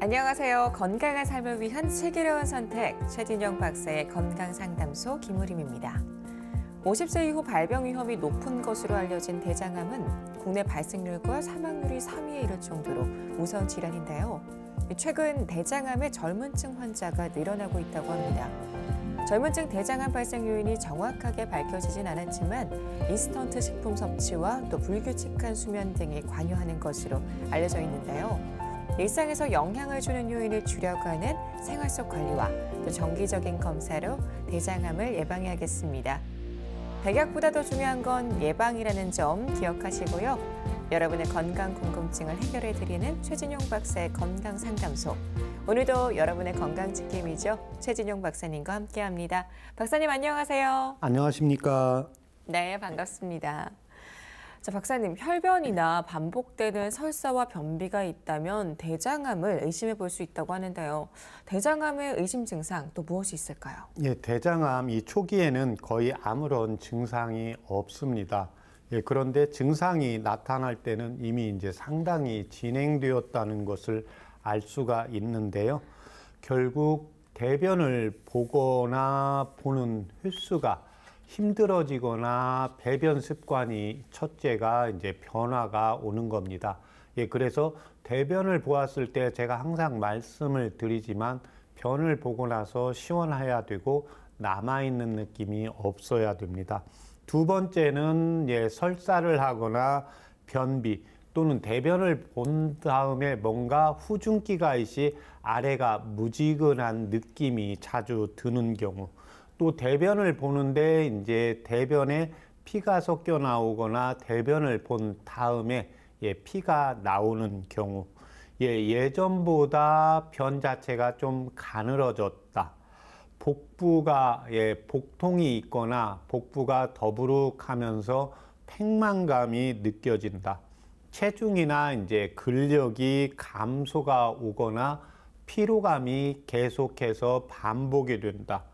안녕하세요. 건강한 삶을 위한 슬기로운 선택 최진영 박사의 건강 상담소 김우림입니다. 50세 이후 발병 위험이 높은 것으로 알려진 대장암은 국내 발생률과 사망률이 3위에 이를 정도로 무서운 질환인데요. 최근 대장암의 젊은층 환자가 늘어나고 있다고 합니다. 젊은층 대장암 발생 요인이 정확하게 밝혀지진 않았지만 인스턴트 식품 섭취와 또 불규칙한 수면 등이 관여하는 것으로 알려져 있는데요. 일상에서 영향을 주는 요인을 줄여가는 생활 속 관리와 또 정기적인 검사로 대장암을 예방해야겠습니다. 백약보다 더 중요한 건 예방이라는 점 기억하시고요. 여러분의 건강 궁금증을 해결해드리는 최진용 박사의 건강 상담소. 오늘도 여러분의 건강 지킴이죠. 최진용 박사님과 함께합니다. 박사님 안녕하세요. 안녕하십니까. 네, 반갑습니다. 자, 박사님, 혈변이나 반복되는 설사와 변비가 있다면 대장암을 의심해 볼 수 있다고 하는데요. 대장암의 의심 증상 또 무엇이 있을까요? 예, 대장암 이 초기에는 거의 아무런 증상이 없습니다. 예, 그런데 증상이 나타날 때는 이미 이제 상당히 진행되었다는 것을 알 수가 있는데요. 결국 대변을 보거나 보는 횟수가 힘들어지거나 배변 습관이 첫째가 이제 변화가 오는 겁니다. 예, 그래서 대변을 보았을 때 제가 항상 말씀을 드리지만 변을 보고 나서 시원해야 되고 남아있는 느낌이 없어야 됩니다. 두 번째는 예, 설사를 하거나 변비 또는 대변을 본 다음에 뭔가 후중기가 있이 아래가 무지근한 느낌이 자주 드는 경우 또 대변을 보는데 이제 대변에 피가 섞여 나오거나 대변을 본 다음에 예, 피가 나오는 경우 예, 예전보다 변 자체가 좀 가늘어졌다. 복부가 예, 복통이 있거나 복부가 더부룩하면서 팽만감이 느껴진다. 체중이나 이제 근력이 감소가 오거나 피로감이 계속해서 반복이 된다.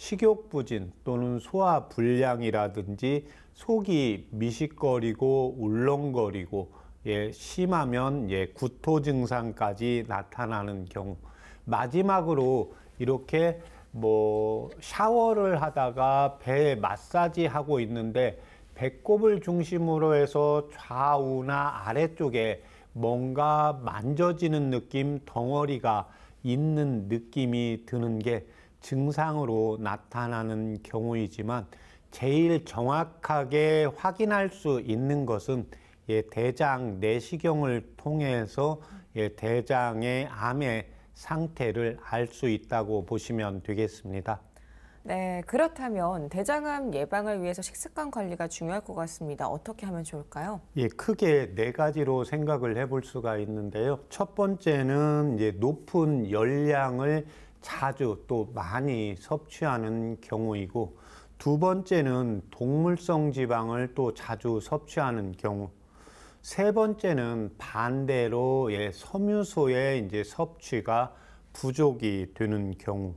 식욕 부진 또는 소화 불량이라든지 속이 미식거리고 울렁거리고 예, 심하면 예, 구토 증상까지 나타나는 경우 마지막으로 이렇게 뭐 샤워를 하다가 배에 마사지 하고 있는데 배꼽을 중심으로 해서 좌우나 아래쪽에 뭔가 만져지는 느낌 덩어리가 있는 느낌이 드는 게 증상으로 나타나는 경우이지만 제일 정확하게 확인할 수 있는 것은 예, 대장 내시경을 통해서 예, 대장의 암의 상태를 알 수 있다고 보시면 되겠습니다. 네, 그렇다면 대장암 예방을 위해서 식습관 관리가 중요할 것 같습니다. 어떻게 하면 좋을까요? 예, 크게 네 가지로 생각을 해볼 수가 있는데요. 첫 번째는 이제 높은 열량을 자주 또 많이 섭취하는 경우이고 두 번째는 동물성 지방을 또 자주 섭취하는 경우 세 번째는 반대로 예, 섬유소의 이제 섭취가 부족이 되는 경우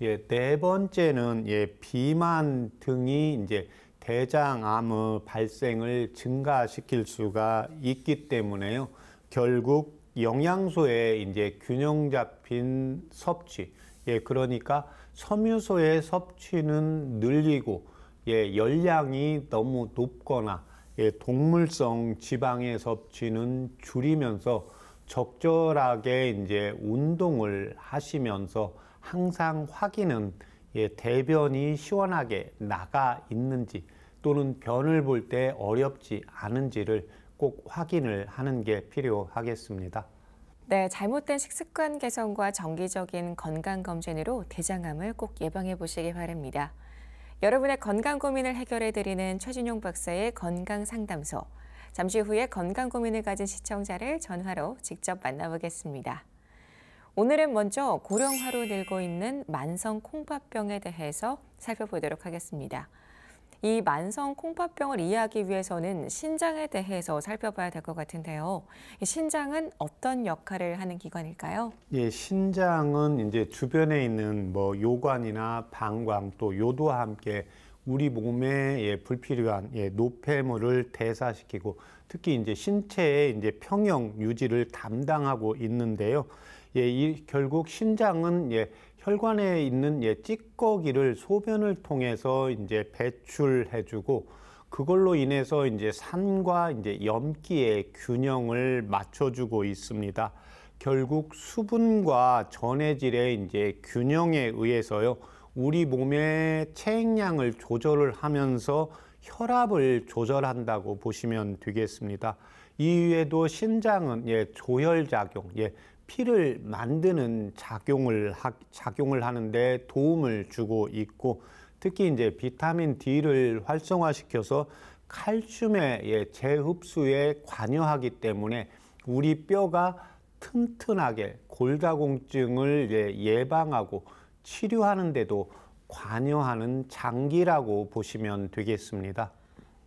예, 네 번째는 예, 비만 등이 이제 대장암의 발생을 증가시킬 수가 있기 때문에요. 결국 영양소의 이제 균형 잡힌 섭취. 예, 그러니까 섬유소의 섭취는 늘리고 예, 열량이 너무 높거나 예, 동물성 지방의 섭취는 줄이면서 적절하게 이제 운동을 하시면서 항상 확인은 예, 대변이 시원하게 나가 있는지 또는 변을 볼 때 어렵지 않은지를 꼭 확인을 하는 게 필요하겠습니다. 네, 잘못된 식습관 개선과 정기적인 건강 검진으로 대장암을 꼭 예방해 보시기 바랍니다. 여러분의 건강 고민을 해결해 드리는 최준용 박사의 건강 상담소. 잠시 후에 건강 고민을 가진 시청자를 전화로 직접 만나보겠습니다. 오늘은 먼저 고령화로 늘고 있는 만성 콩밥병에 대해서 살펴보도록 하겠습니다. 이 만성 콩팥병을 이해하기 위해서는 신장에 대해서 살펴봐야 될 것 같은데요. 신장은 어떤 역할을 하는 기관일까요? 예, 신장은 이제 주변에 있는 뭐 요관이나 방광 또 요도와 함께 우리 몸에 예, 불필요한 예, 노폐물을 대사시키고 특히 이제 신체의 이제 평형 유지를 담당하고 있는데요. 예, 이 결국 신장은 예, 혈관에 있는 예, 찌꺼기를 소변을 통해서 이제 배출해주고 그걸로 인해서 이제 산과 이제 염기의 균형을 맞춰주고 있습니다. 결국 수분과 전해질의 이제 균형에 의해서요. 우리 몸의 체액량을 조절을 하면서 혈압을 조절한다고 보시면 되겠습니다. 이외에도 신장은 예, 조혈작용, 예, 피를 만드는 작용을 하, 작용을 하는데 도움을 주고 있고 특히 이제 비타민 D를 활성화시켜서 칼슘의 예, 재흡수에 관여하기 때문에 우리 뼈가 튼튼하게 골다공증을 예방하고 치료하는 데도 관여하는 장기라고 보시면 되겠습니다.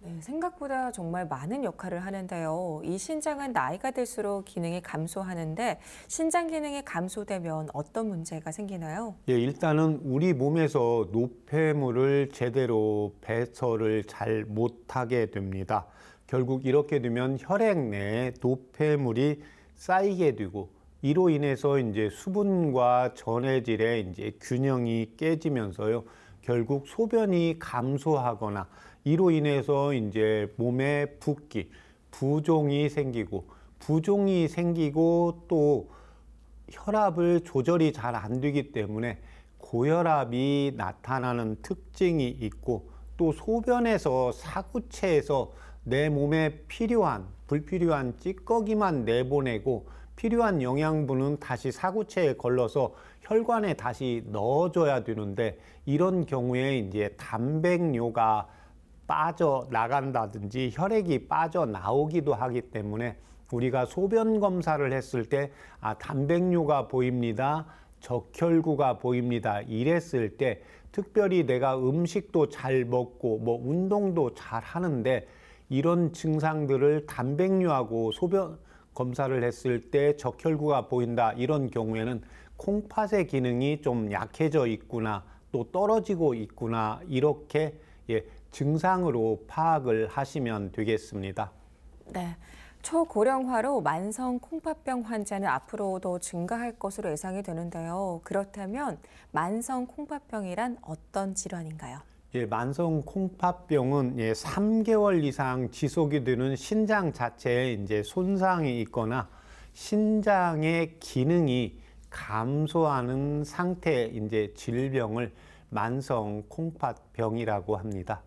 네, 생각보다 정말 많은 역할을 하는데요. 이 신장은 나이가 들수록 기능이 감소하는데 신장 기능이 감소되면 어떤 문제가 생기나요? 예, 일단은 우리 몸에서 노폐물을 제대로 배설을 잘 못하게 됩니다. 결국 이렇게 되면 혈액 내에 노폐물이 쌓이게 되고 이로 인해서 이제 수분과 전해질의 이제 균형이 깨지면서요. 결국 소변이 감소하거나 이로 인해서 이제 몸에 붓기, 부종이 생기고 부종이 생기고 또 혈압을 조절이 잘 안 되기 때문에 고혈압이 나타나는 특징이 있고 또 소변에서 사구체에서 내 몸에 필요한 불필요한 찌꺼기만 내보내고 필요한 영양분은 다시 사구체에 걸러서 혈관에 다시 넣어줘야 되는데 이런 경우에 이제 단백뇨가 빠져나간다든지 혈액이 빠져나오기도 하기 때문에 우리가 소변 검사를 했을 때 아, 단백뇨가 보입니다. 적혈구가 보입니다. 이랬을 때 특별히 내가 음식도 잘 먹고 뭐 운동도 잘 하는데 이런 증상들을 단백뇨하고 소변 검사를 했을 때 적혈구가 보인다 이런 경우에는 콩팥의 기능이 좀 약해져 있구나 또 떨어지고 있구나 이렇게 예, 증상으로 파악을 하시면 되겠습니다. 네. 초고령화로 만성 콩팥병 환자는 앞으로도 증가할 것으로 예상이 되는데요. 그렇다면 만성 콩팥병이란 어떤 질환인가요? 예, 만성 콩팥병은 예, 3개월 이상 지속이 되는 신장 자체에 이제 손상이 있거나 신장의 기능이 감소하는 상태 이제 질병을 만성 콩팥병이라고 합니다.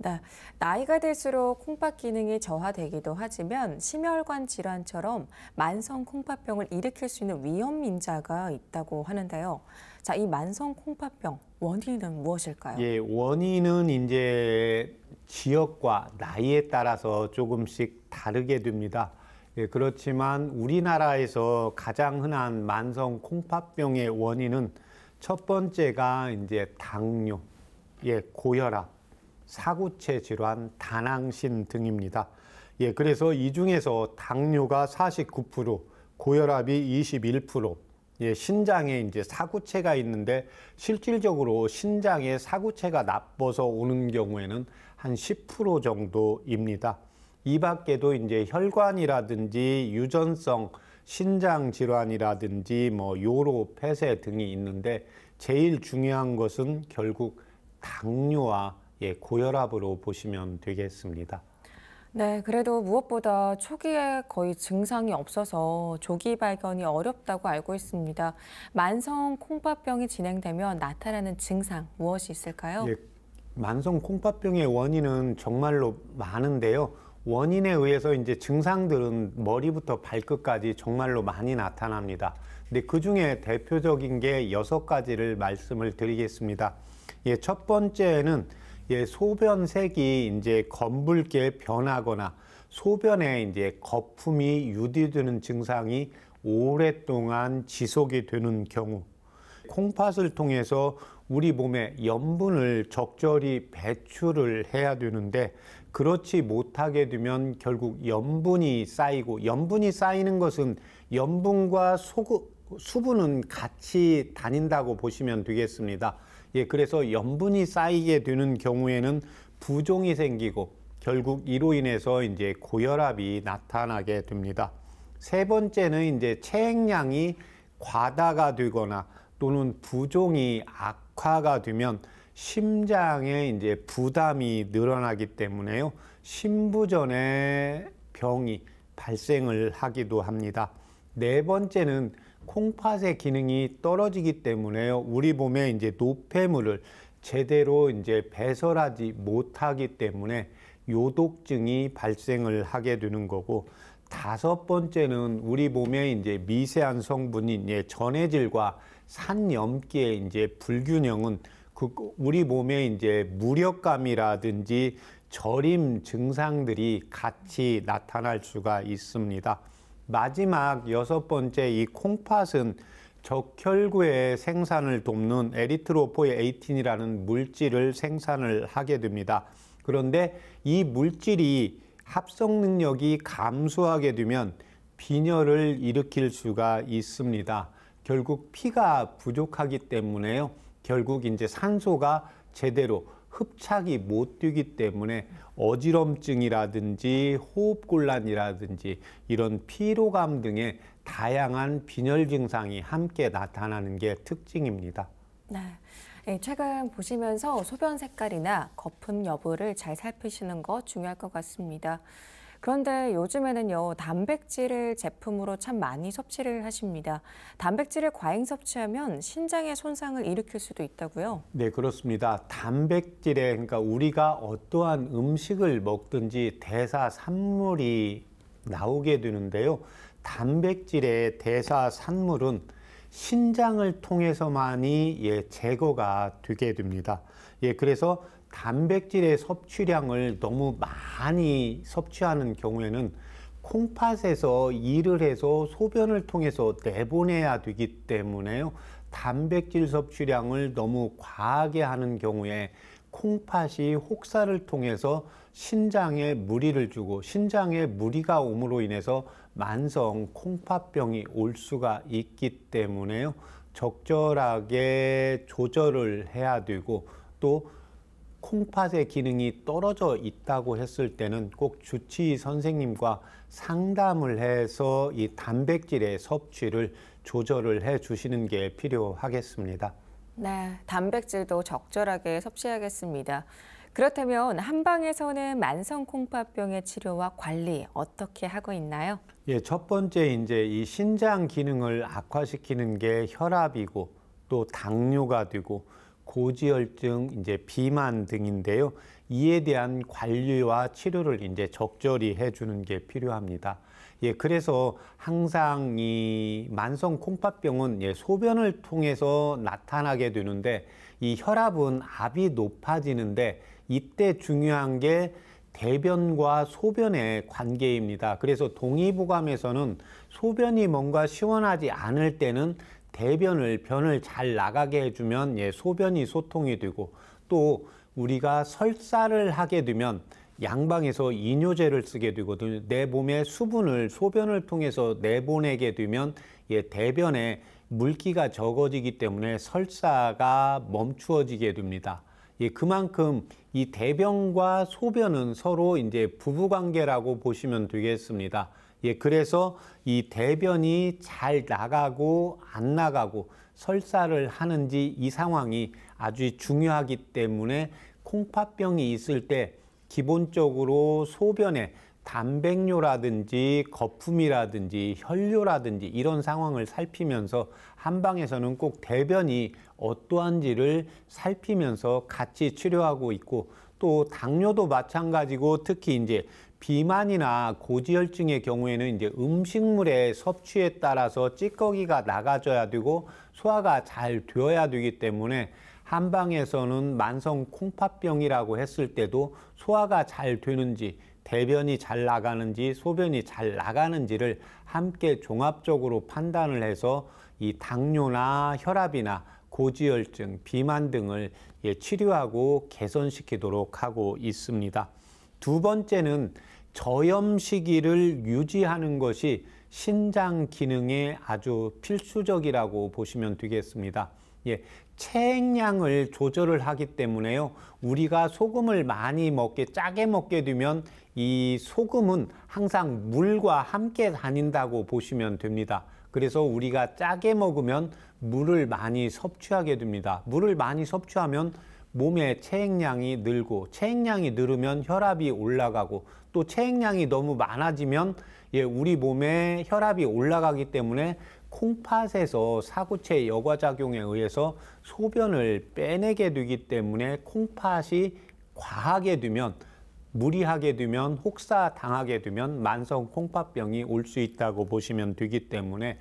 네, 나이가 들수록 콩팥 기능이 저하되기도 하지만 심혈관 질환처럼 만성 콩팥병을 일으킬 수 있는 위험 인자가 있다고 하는데요. 자, 이 만성 콩팥병 원인은 무엇일까요? 예, 원인은 이제 지역과 나이에 따라서 조금씩 다르게 됩니다. 예, 그렇지만 우리나라에서 가장 흔한 만성 콩팥병의 원인은 첫 번째가 이제 당뇨, 예, 고혈압 사구체 질환, 다낭신 등입니다. 예, 그래서 이 중에서 당뇨가 49%, 고혈압이 21%, 예, 신장에 이제 사구체가 있는데 실질적으로 신장에 사구체가 나빠서 오는 경우에는 한 10% 정도입니다. 이 밖에도 이제 혈관이라든지 유전성 신장 질환이라든지 뭐 요로 폐쇄 등이 있는데 제일 중요한 것은 결국 당뇨와 예, 고혈압으로 보시면 되겠습니다. 네, 그래도 무엇보다 초기에 거의 증상이 없어서 조기 발견이 어렵다고 알고 있습니다. 만성 콩팥병이 진행되면 나타나는 증상 무엇이 있을까요? 예, 만성 콩팥병의 원인은 정말로 많은데요. 원인에 의해서 이제 증상들은 머리부터 발끝까지 정말로 많이 나타납니다. 근데 그 중에 대표적인 게 여섯 가지를 말씀을 드리겠습니다. 예, 첫 번째는 예, 소변색이 이제 검붉게 변하거나 소변에 이제 거품이 유디되는 증상이 오랫동안 지속이 되는 경우 콩팥을 통해서 우리 몸에 염분을 적절히 배출을 해야 되는데 그렇지 못하게 되면 결국 염분이 쌓이고 염분이 쌓이는 것은 염분과 소금 수분은 같이 다닌다고 보시면 되겠습니다. 예, 그래서 염분이 쌓이게 되는 경우에는 부종이 생기고 결국 이로 인해서 이제 고혈압이 나타나게 됩니다. 세 번째는 이제 체액량이 과다가 되거나 또는 부종이 악화가 되면 심장에 이제 부담이 늘어나기 때문에요. 심부전의 병이 발생을 하기도 합니다. 네 번째는 콩팥의 기능이 떨어지기 때문에 우리 몸에 이제 노폐물을 제대로 이제 배설하지 못하기 때문에 요독증이 발생을 하게 되는 거고 다섯 번째는 우리 몸에 이제 미세한 성분인 이제 전해질과 산염기의 이제 불균형은 그 우리 몸에 이제 무력감이라든지 절임 증상들이 같이 나타날 수가 있습니다. 마지막 여섯 번째 이 콩팥은 적혈구의 생산을 돕는 에리트로포에이틴이라는 물질을 생산을 하게 됩니다. 그런데 이 물질이 합성 능력이 감소하게 되면 빈혈을 일으킬 수가 있습니다. 결국 피가 부족하기 때문에요. 결국 이제 산소가 제대로 흡착이 못 되기 때문에 어지럼증이라든지 호흡곤란이라든지 이런 피로감 등의 다양한 빈혈 증상이 함께 나타나는 게 특징입니다. 네. 예, 최근 보시면서 소변 색깔이나 거품 여부를 잘 살피시는 거 중요할 것 같습니다. 그런데 요즘에는요, 단백질을 제품으로 참 많이 섭취를 하십니다. 단백질을 과잉 섭취하면 신장에 손상을 일으킬 수도 있다고요? 네, 그렇습니다. 단백질에, 그러니까 우리가 어떠한 음식을 먹든지 대사산물이 나오게 되는데요. 단백질의 대사산물은 신장을 통해서만이 예, 제거가 되게 됩니다. 예, 그래서 단백질의 섭취량을 너무 많이 섭취하는 경우에는 콩팥에서 일을 해서 소변을 통해서 내보내야 되기 때문에요. 단백질 섭취량을 너무 과하게 하는 경우에 콩팥이 혹사를 통해서 신장에 무리를 주고 신장에 무리가 오므로 인해서 만성 콩팥병이 올 수가 있기 때문에요. 적절하게 조절을 해야 되고 또 콩팥의 기능이 떨어져 있다고 했을 때는 꼭 주치의 선생님과 상담을 해서 이 단백질의 섭취를 조절을 해 주시는 게 필요하겠습니다. 네, 단백질도 적절하게 섭취하겠습니다. 그렇다면 한방에서는 만성 콩팥병의 치료와 관리 어떻게 하고 있나요? 예, 첫 번째 이제 이 신장 기능을 악화시키는 게 혈압이고 또 당뇨가 되고 고지혈증, 이제 비만 등인데요. 이에 대한 관리와 치료를 이제 적절히 해주는 게 필요합니다. 예, 그래서 항상 이 만성 콩팥병은 예, 소변을 통해서 나타나게 되는데 이 혈압은 압이 높아지는데 이때 중요한 게 대변과 소변의 관계입니다. 그래서 동의보감에서는 소변이 뭔가 시원하지 않을 때는 대변을 변을 잘 나가게 해주면 예, 소변이 소통이 되고 또 우리가 설사를 하게 되면 양방에서 이뇨제를 쓰게 되거든요. 내 몸의 수분을 소변을 통해서 내보내게 되면 예, 대변에 물기가 적어지기 때문에 설사가 멈추어지게 됩니다. 예, 그만큼 이 대변과 소변은 서로 이제 부부관계라고 보시면 되겠습니다. 예, 그래서 이 대변이 잘 나가고 안 나가고 설사를 하는지 이 상황이 아주 중요하기 때문에 콩팥병이 있을 때 기본적으로 소변에 단백뇨라든지 거품이라든지 혈뇨라든지 이런 상황을 살피면서 한방에서는 꼭 대변이 어떠한지를 살피면서 같이 치료하고 있고 또 당뇨도 마찬가지고 특히 이제 비만이나 고지혈증의 경우에는 이제 음식물의 섭취에 따라서 찌꺼기가 나가져야 되고 소화가 잘 되어야 되기 때문에 한방에서는 만성 콩팥병이라고 했을 때도 소화가 잘 되는지 대변이 잘 나가는지 소변이 잘 나가는지를 함께 종합적으로 판단을 해서 이 당뇨나 혈압이나 고지혈증, 비만 등을 예, 치료하고 개선시키도록 하고 있습니다. 두 번째는 저염 시기를 유지하는 것이 신장 기능에 아주 필수적이라고 보시면 되겠습니다. 예, 체액량을 조절을 하기 때문에요. 우리가 소금을 많이 먹게 짜게 먹게 되면 이 소금은 항상 물과 함께 다닌다고 보시면 됩니다. 그래서 우리가 짜게 먹으면 물을 많이 섭취하게 됩니다. 물을 많이 섭취하면 몸의 체액량이 늘고 체액량이 늘으면 혈압이 올라가고 또 체액량이 너무 많아지면 예, 우리 몸에 혈압이 올라가기 때문에 콩팥에서 사구체 여과작용에 의해서 소변을 빼내게 되기 때문에 콩팥이 과하게 되면 무리하게 되면 혹사 당하게 되면 만성 콩팥병이 올 수 있다고 보시면 되기 때문에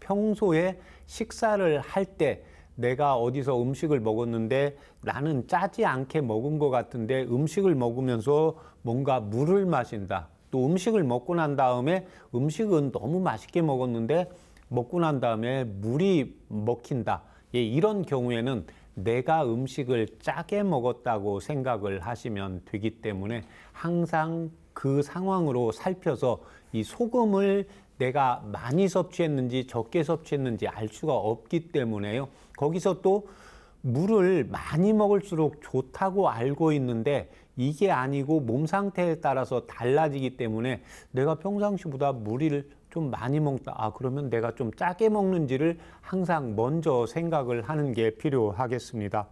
평소에 식사를 할때 내가 어디서 음식을 먹었는데 나는 짜지 않게 먹은 것 같은데 음식을 먹으면서 뭔가 물을 마신다. 또 음식을 먹고 난 다음에 음식은 너무 맛있게 먹었는데 먹고 난 다음에 물이 먹힌다. 예, 이런 경우에는 내가 음식을 짜게 먹었다고 생각을 하시면 되기 때문에 항상 그 상황으로 살펴서 이 소금을 내가 많이 섭취했는지 적게 섭취했는지 알 수가 없기 때문에요. 거기서 또 물을 많이 먹을수록 좋다고 알고 있는데 이게 아니고 몸 상태에 따라서 달라지기 때문에 내가 평상시보다 물을 좀 많이 먹다. 아, 그러면 내가 좀 짜게 먹는지를 항상 먼저 생각을 하는 게 필요하겠습니다.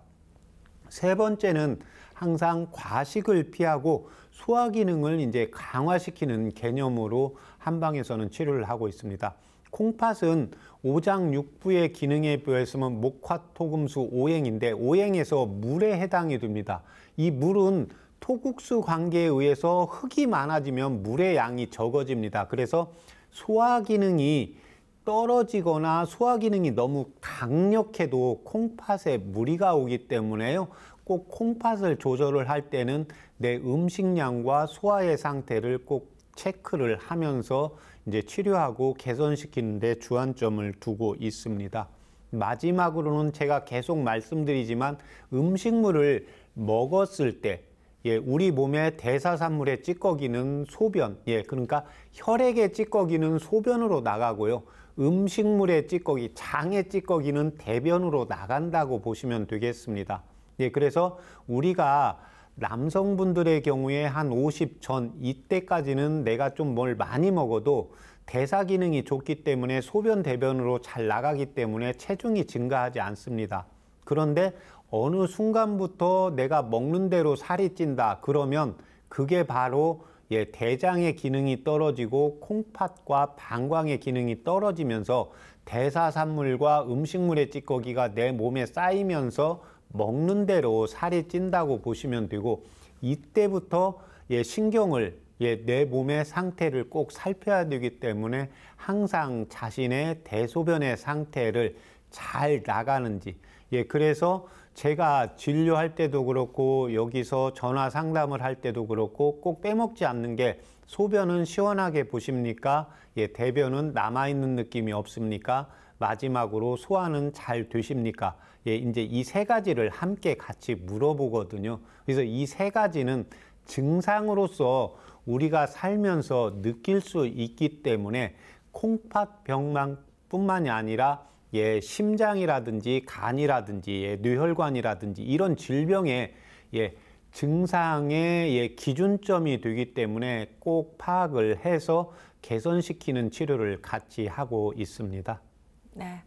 세 번째는 항상 과식을 피하고 소화 기능을 이제 강화시키는 개념으로 한방에서는 치료를 하고 있습니다. 콩팥은 오장육부의 기능에 비해서는 목화토금수 오행인데 오행에서 물에 해당이 됩니다. 이 물은 토국수 관계에 의해서 흙이 많아지면 물의 양이 적어집니다. 그래서 소화 기능이 떨어지거나 소화 기능이 너무 강력해도 콩팥에 무리가 오기 때문에요. 꼭 콩팥을 조절을 할 때는 내 음식량과 소화의 상태를 꼭 체크를 하면서 이제 치료하고 개선시키는데 주안점을 두고 있습니다. 마지막으로는 제가 계속 말씀드리지만 음식물을 먹었을 때 예, 우리 몸의 대사산물에 찌꺼기는 소변, 예, 그러니까 혈액에 찌꺼기는 소변으로 나가고요. 음식물의 찌꺼기, 장의 찌꺼기는 대변으로 나간다고 보시면 되겠습니다. 예, 그래서 우리가 남성분들의 경우에 한 50전 이때까지는 내가 좀 뭘 많이 먹어도 대사 기능이 좋기 때문에 소변 대변으로 잘 나가기 때문에 체중이 증가하지 않습니다. 그런데 어느 순간부터 내가 먹는 대로 살이 찐다 그러면 그게 바로 예, 대장의 기능이 떨어지고 콩팥과 방광의 기능이 떨어지면서 대사산물과 음식물의 찌꺼기가 내 몸에 쌓이면서 먹는 대로 살이 찐다고 보시면 되고 이때부터 예, 신경을 예, 내 몸의 상태를 꼭 살펴야 되기 때문에 항상 자신의 대소변의 상태를 잘 나가는지 예, 그래서 제가 진료할 때도 그렇고 여기서 전화 상담을 할 때도 그렇고 꼭 빼먹지 않는 게 소변은 시원하게 보십니까? 예, 대변은 남아 있는 느낌이 없습니까? 마지막으로 소화는 잘 되십니까? 예, 이제 이 세 가지를 함께 같이 물어보거든요. 그래서 이 세 가지는 증상으로서 우리가 살면서 느낄 수 있기 때문에 콩팥병만뿐만이 아니라 예, 심장이라든지 간이라든지 예, 뇌혈관이라든지 이런 질병의 예, 증상의 예, 기준점이 되기 때문에 꼭 파악을 해서 개선시키는 치료를 같이 하고 있습니다. 네.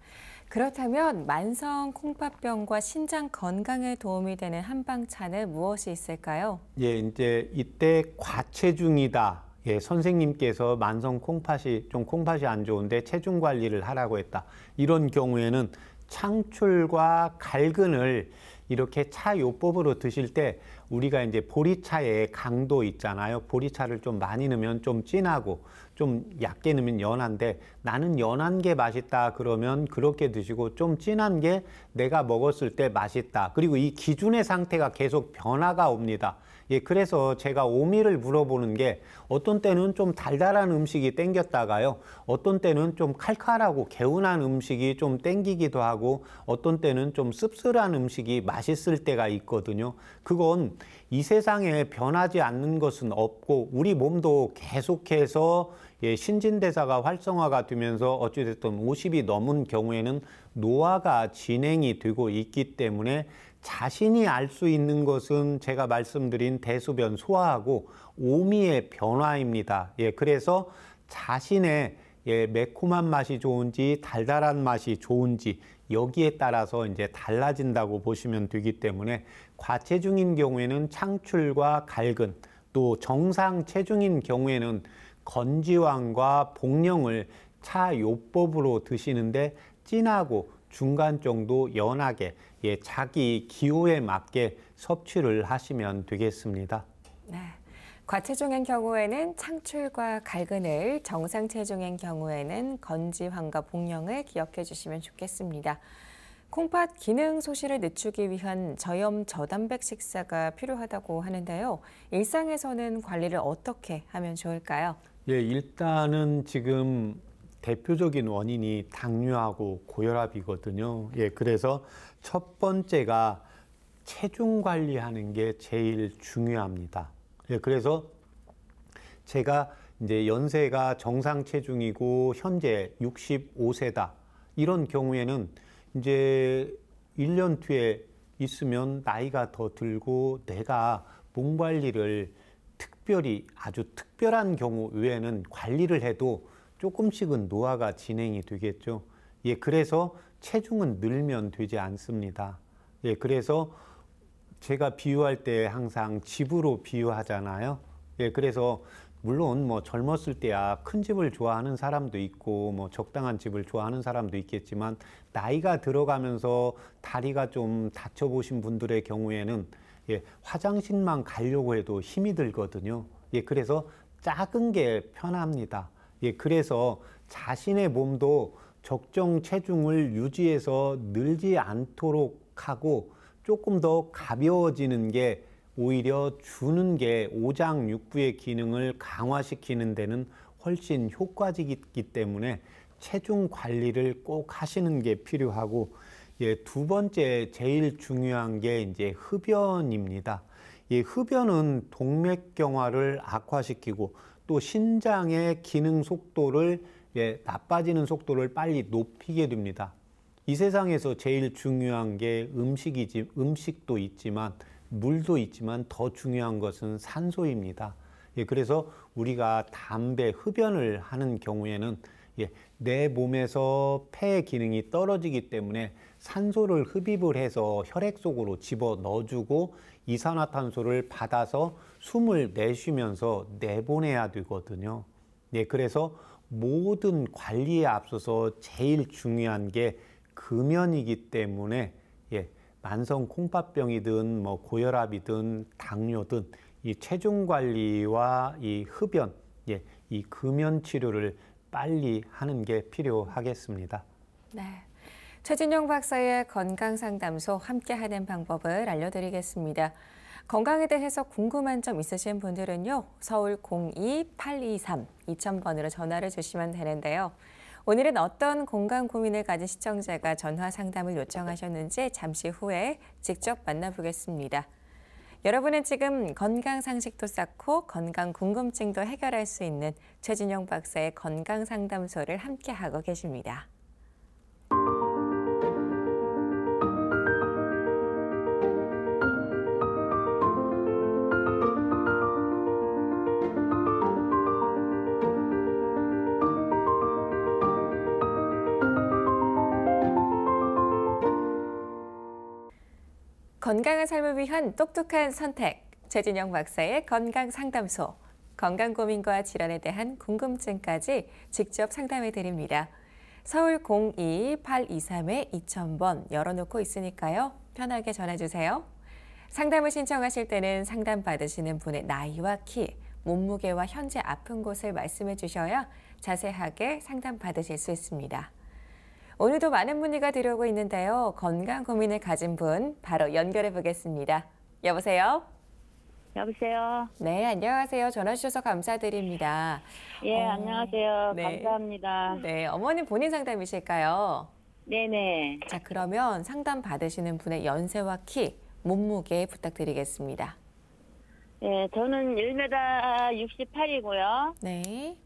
그렇다면 만성 콩팥병과 신장 건강에 도움이 되는 한방차는 무엇이 있을까요? 예, 이제 이때 과체중이다. 예, 선생님께서 만성 콩팥이 좀 콩팥이 안 좋은데 체중 관리를 하라고 했다. 이런 경우에는 창출과 갈근을 이렇게 차 요법으로 드실 때 우리가 이제 보리차의 강도 있잖아요. 보리차를 좀 많이 넣으면 좀 진하고 좀얕게 넣으면 연한데 나는 연한 게 맛있다 그러면 그렇게 드시고 좀 진한 게 내가 먹었을 때 맛있다. 그리고 이 기준의 상태가 계속 변화가 옵니다. 예, 그래서 제가 오미를 물어보는 게 어떤 때는 좀 달달한 음식이 땡겼다가요. 어떤 때는 좀 칼칼하고 개운한 음식이 좀 땡기기도 하고 어떤 때는 좀 씁쓸한 음식이 맛있을 때가 있거든요. 그건 이 세상에 변하지 않는 것은 없고 우리 몸도 계속해서 예, 신진대사가 활성화가 되면서 어찌됐든 50이 넘은 경우에는 노화가 진행이 되고 있기 때문에 자신이 알 수 있는 것은 제가 말씀드린 대소변 소화하고 오미의 변화입니다. 예, 그래서 자신의 예, 매콤한 맛이 좋은지 달달한 맛이 좋은지 여기에 따라서 이제 달라진다고 보시면 되기 때문에 과체중인 경우에는 창출과 갈근 또 정상 체중인 경우에는 건지왕과 복령을 차요법으로 드시는데 진하고 중간 정도 연하게 예, 자기 기호에 맞게 섭취를 하시면 되겠습니다. 네. 과체중인 경우에는 창출과 갈근을, 정상 체중인 경우에는 건지황과 복령을 기억해 주시면 좋겠습니다. 콩팥 기능 소실을 늦추기 위한 저염 저단백 식사가 필요하다고 하는데요. 일상에서는 관리를 어떻게 하면 좋을까요? 예, 일단은 지금 대표적인 원인이 당뇨하고 고혈압이거든요. 예, 그래서 첫 번째가 체중 관리하는 게 제일 중요합니다. 예, 그래서 제가 이제 연세가 정상 체중이고 현재 65세다. 이런 경우에는 이제 1년 뒤에 있으면 나이가 더 들고 내가 몸 관리를 특별히 아주 특별한 경우 외에는 관리를 해도 조금씩은 노화가 진행이 되겠죠. 예, 그래서 체중은 늘면 되지 않습니다. 예, 그래서 제가 비유할 때 항상 집으로 비유하잖아요. 예, 그래서 물론 뭐 젊었을 때야 큰 집을 좋아하는 사람도 있고 뭐 적당한 집을 좋아하는 사람도 있겠지만 나이가 들어가면서 다리가 좀 다쳐 보신 분들의 경우에는 예, 화장실만 가려고 해도 힘이 들거든요. 예, 그래서 작은 게 편합니다. 예, 그래서 자신의 몸도 적정 체중을 유지해서 늘지 않도록 하고 조금 더 가벼워지는 게 오히려 주는 게 오장육부의 기능을 강화시키는 데는 훨씬 효과적이기 때문에 체중 관리를 꼭 하시는 게 필요하고 예, 두 번째 제일 중요한 게 이제 흡연입니다. 이 흡연은 동맥경화를 악화시키고 또 신장의 기능 속도를 예, 나빠지는 속도를 빨리 높이게 됩니다. 이 세상에서 제일 중요한 게 음식이지 음식도 있지만 물도 있지만 더 중요한 것은 산소입니다. 예, 그래서 우리가 담배 흡연을 하는 경우에는 예, 내 몸에서 폐 기능이 떨어지기 때문에 산소를 흡입을 해서 혈액 속으로 집어 넣어주고 이산화탄소를 받아서 숨을 내쉬면서 내보내야 되거든요. 네, 그래서 모든 관리에 앞서서 제일 중요한 게 금연이기 때문에 예, 만성 콩팥병이든 뭐 고혈압이든 당뇨든 이 체중 관리와 이 흡연, 예, 이 금연 치료를 빨리 하는 게 필요하겠습니다. 네. 최진용 박사의 건강상담소 함께하는 방법을 알려드리겠습니다. 건강에 대해서 궁금한 점 있으신 분들은요. 서울 02-823-2000번으로 전화를 주시면 되는데요. 오늘은 어떤 건강 고민을 가진 시청자가 전화 상담을 요청하셨는지 잠시 후에 직접 만나보겠습니다. 여러분은 지금 건강 상식도 쌓고 건강 궁금증도 해결할 수 있는 최진영 박사의 건강 상담소를 함께하고 계십니다. 건강한 삶을 위한 똑똑한 선택. 최진영 박사의 건강 상담소. 건강 고민과 질환에 대한 궁금증까지 직접 상담해 드립니다. 서울 02-823-2000번 열어놓고 있으니까요. 편하게 전화주세요. 상담을 신청하실 때는 상담받으시는 분의 나이와 키, 몸무게와 현재 아픈 곳을 말씀해 주셔야 자세하게 상담받으실 수 있습니다. 오늘도 많은 문의가 들어오고 있는데요. 건강 고민을 가진 분 바로 연결해 보겠습니다. 여보세요? 여보세요. 네, 안녕하세요. 전화 주셔서 감사드립니다. 예, 어, 안녕하세요. 네. 감사합니다. 네, 어머님 본인 상담이실까요? 네네. 자, 그러면 상담 받으시는 분의 연세와 키, 몸무게 부탁드리겠습니다. 예, 네, 저는 1m 68이고요. 네.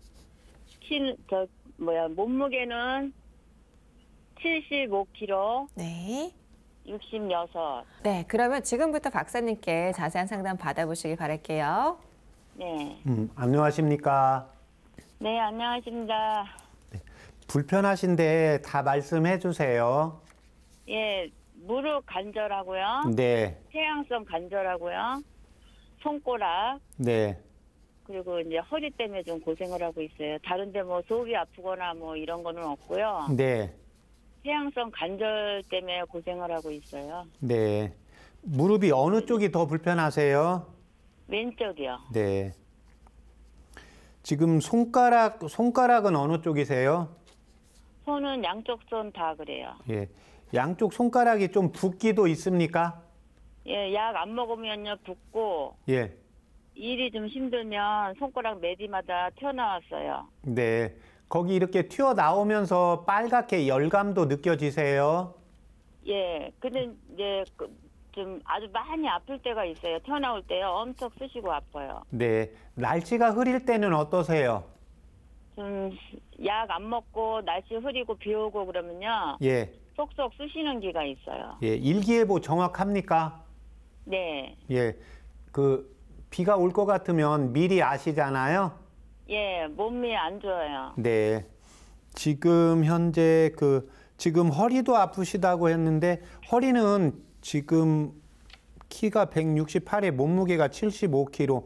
키, 저, 뭐야, 몸무게는 75kg. 네. 66. 네, 그러면 지금부터 박사님께 자세한 상담 받아보시길 바랄게요. 네. 음, 안녕하십니까? 네, 안녕하십니다. 네, 불편하신데 다 말씀해 주세요. 예, 무릎 관절하고요. 네. 태양성 관절하고요. 손가락. 네. 그리고 이제 허리 때문에 좀 고생을 하고 있어요. 다른데 뭐 속이 아프거나 뭐 이런 거는 없고요. 네. 태양성 관절 때문에 고생을 하고 있어요. 네. 무릎이 어느 네. 쪽이 더 불편하세요? 왼쪽이요. 네. 지금 손가락 손가락은 어느 쪽이세요? 손은 양쪽 손 다 그래요. 예. 양쪽 손가락이 좀 붓기도 있습니까? 예, 약 안 먹으면요 붓고 예. 일이 좀 힘들면 손가락 매디마다 튀어나왔어요. 네. 거기 이렇게 튀어나오면서 빨갛게 열감도 느껴지세요? 예. 근데 이제 그 좀 아주 많이 아플 때가 있어요. 튀어나올 때요. 엄청 쑤시고 아파요. 네. 날씨가 흐릴 때는 어떠세요? 좀약 안 먹고 날씨 흐리고 비 오고 그러면요. 예. 쏙쏙 쑤시는 기가 있어요. 예. 일기예보 정확합니까? 네. 예. 그 비가 올 것 같으면 미리 아시잖아요. 예, 몸이 안 좋아요. 네. 지금 현재 그 지금 허리도 아프시다고 했는데 허리는 지금 키가 168에 몸무게가 75kg.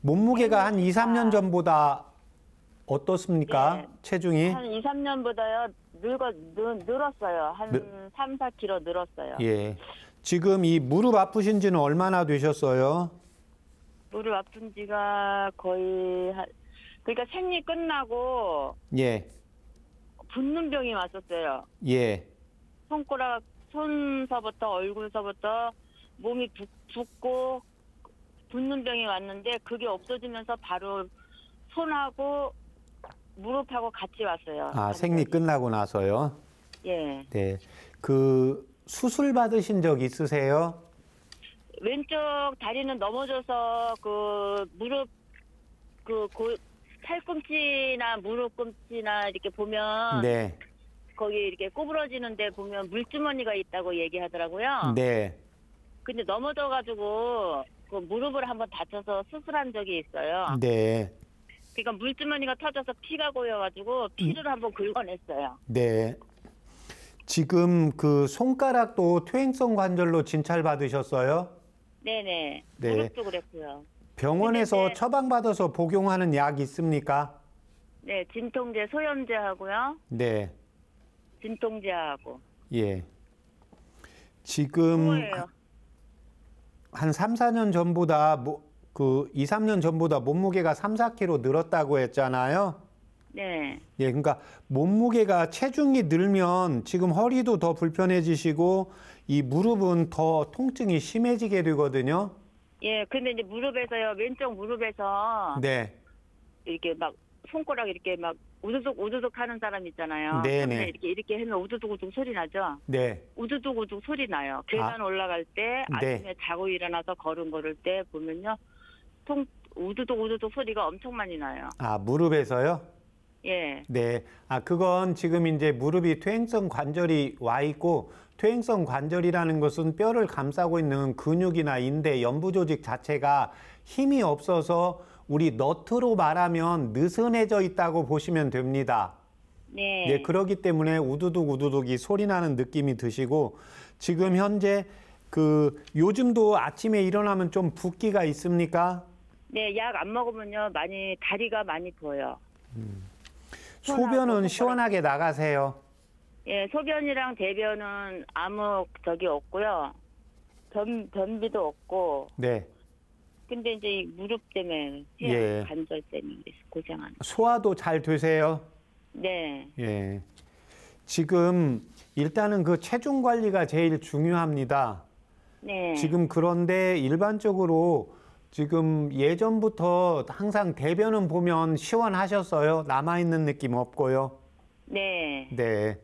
몸무게가 한 2, 3년 전보다 어떻습니까? 예, 체중이? 한 2, 3년보다요. 늙어 늘, 늘었어요. 한 늘... 3, 4kg 늘었어요. 예. 지금 이 무릎 아프신 지는 얼마나 되셨어요? 무릎 아픈 지가 거의 한 그러니까 생리 끝나고 예. 붓는 병이 왔었어요. 예. 손가락 손서부터 얼굴서부터 몸이 붓, 붓고 붓는 병이 왔는데 그게 없어지면서 바로 손하고 무릎하고 같이 왔어요. 아, 생리 끝나고 나서요? 예. 네. 그 수술 받으신 적 있으세요? 왼쪽 다리는 넘어져서 그 무릎 그 고, 팔꿈치나 무릎 꿈치나 이렇게 보면 네. 거기 이렇게 꼬부러지는데 보면 물주머니가 있다고 얘기하더라고요. 네. 근데 넘어져가지고 그 무릎을 한번 다쳐서 수술한 적이 있어요. 네. 그러니까 물주머니가 터져서 피가 고여가지고 음. 피를 한번 긁어냈어요. 네. 지금 그 손가락도 퇴행성 관절로 진찰 받으셨어요? 네네. 네. 무릎도 그랬고요. 병원에서 네네. 네. 처방받아서 복용하는 약 있습니까? 네, 진통제, 소염제하고요. 네. 진통제하고. 예. 지금 뭐예요? 한 3, 4년 전보다 뭐, 그 2, 3년 전보다 몸무게가 3, 4kg 늘었다고 했잖아요. 네. 예, 그러니까 몸무게가 체중이 늘면 지금 허리도 더 불편해지시고 이 무릎은 더 통증이 심해지게 되거든요. 예, 근데 이제 무릎에서요, 왼쪽 무릎에서 네. 이렇게 막 손가락 이렇게 막 우두둑 우두둑 하는 사람 있잖아요. 네네. 네. 이렇게 이렇게 하면 우두둑 우두둑 소리 나죠. 네. 우두둑 우두둑 소리 나요. 아. 계단 아. 올라갈 때 네. 아침에 자고 일어나서 걸음 걸을 때 보면요, 통 우두둑 우두둑 소리가 엄청 많이 나요. 아 무릎에서요? 예. 네. 아 그건 지금 이제 무릎이 퇴행성 관절이 와 있고 퇴행성 관절이라는 것은 뼈를 감싸고 있는 근육이나 인대, 연부 조직 자체가 힘이 없어서 우리 너트로 말하면 느슨해져 있다고 보시면 됩니다. 네. 예, 그러기 때문에 우두둑 우두둑 이 소리 나는 느낌이 드시고 지금 현재 그 요즘도 아침에 일어나면 좀 붓기가 있습니까? 네, 약 안 먹으면요 많이 다리가 많이 부어요. 음. 소변은 시원하게 나가세요. 예, 소변이랑 대변은 아무 적기 없고요. 변 변비도 없고. 네. 근데 이제 이 무릎 때문에 예. 예. 관절 때문에 고생하 소화도 잘 되세요? 네. 예. 지금 일단은 그 체중 관리가 제일 중요합니다. 네. 지금 그런데 일반적으로 지금 예전부터 항상 대변은 보면 시원하셨어요. 남아 있는 느낌 없고요. 네. 네.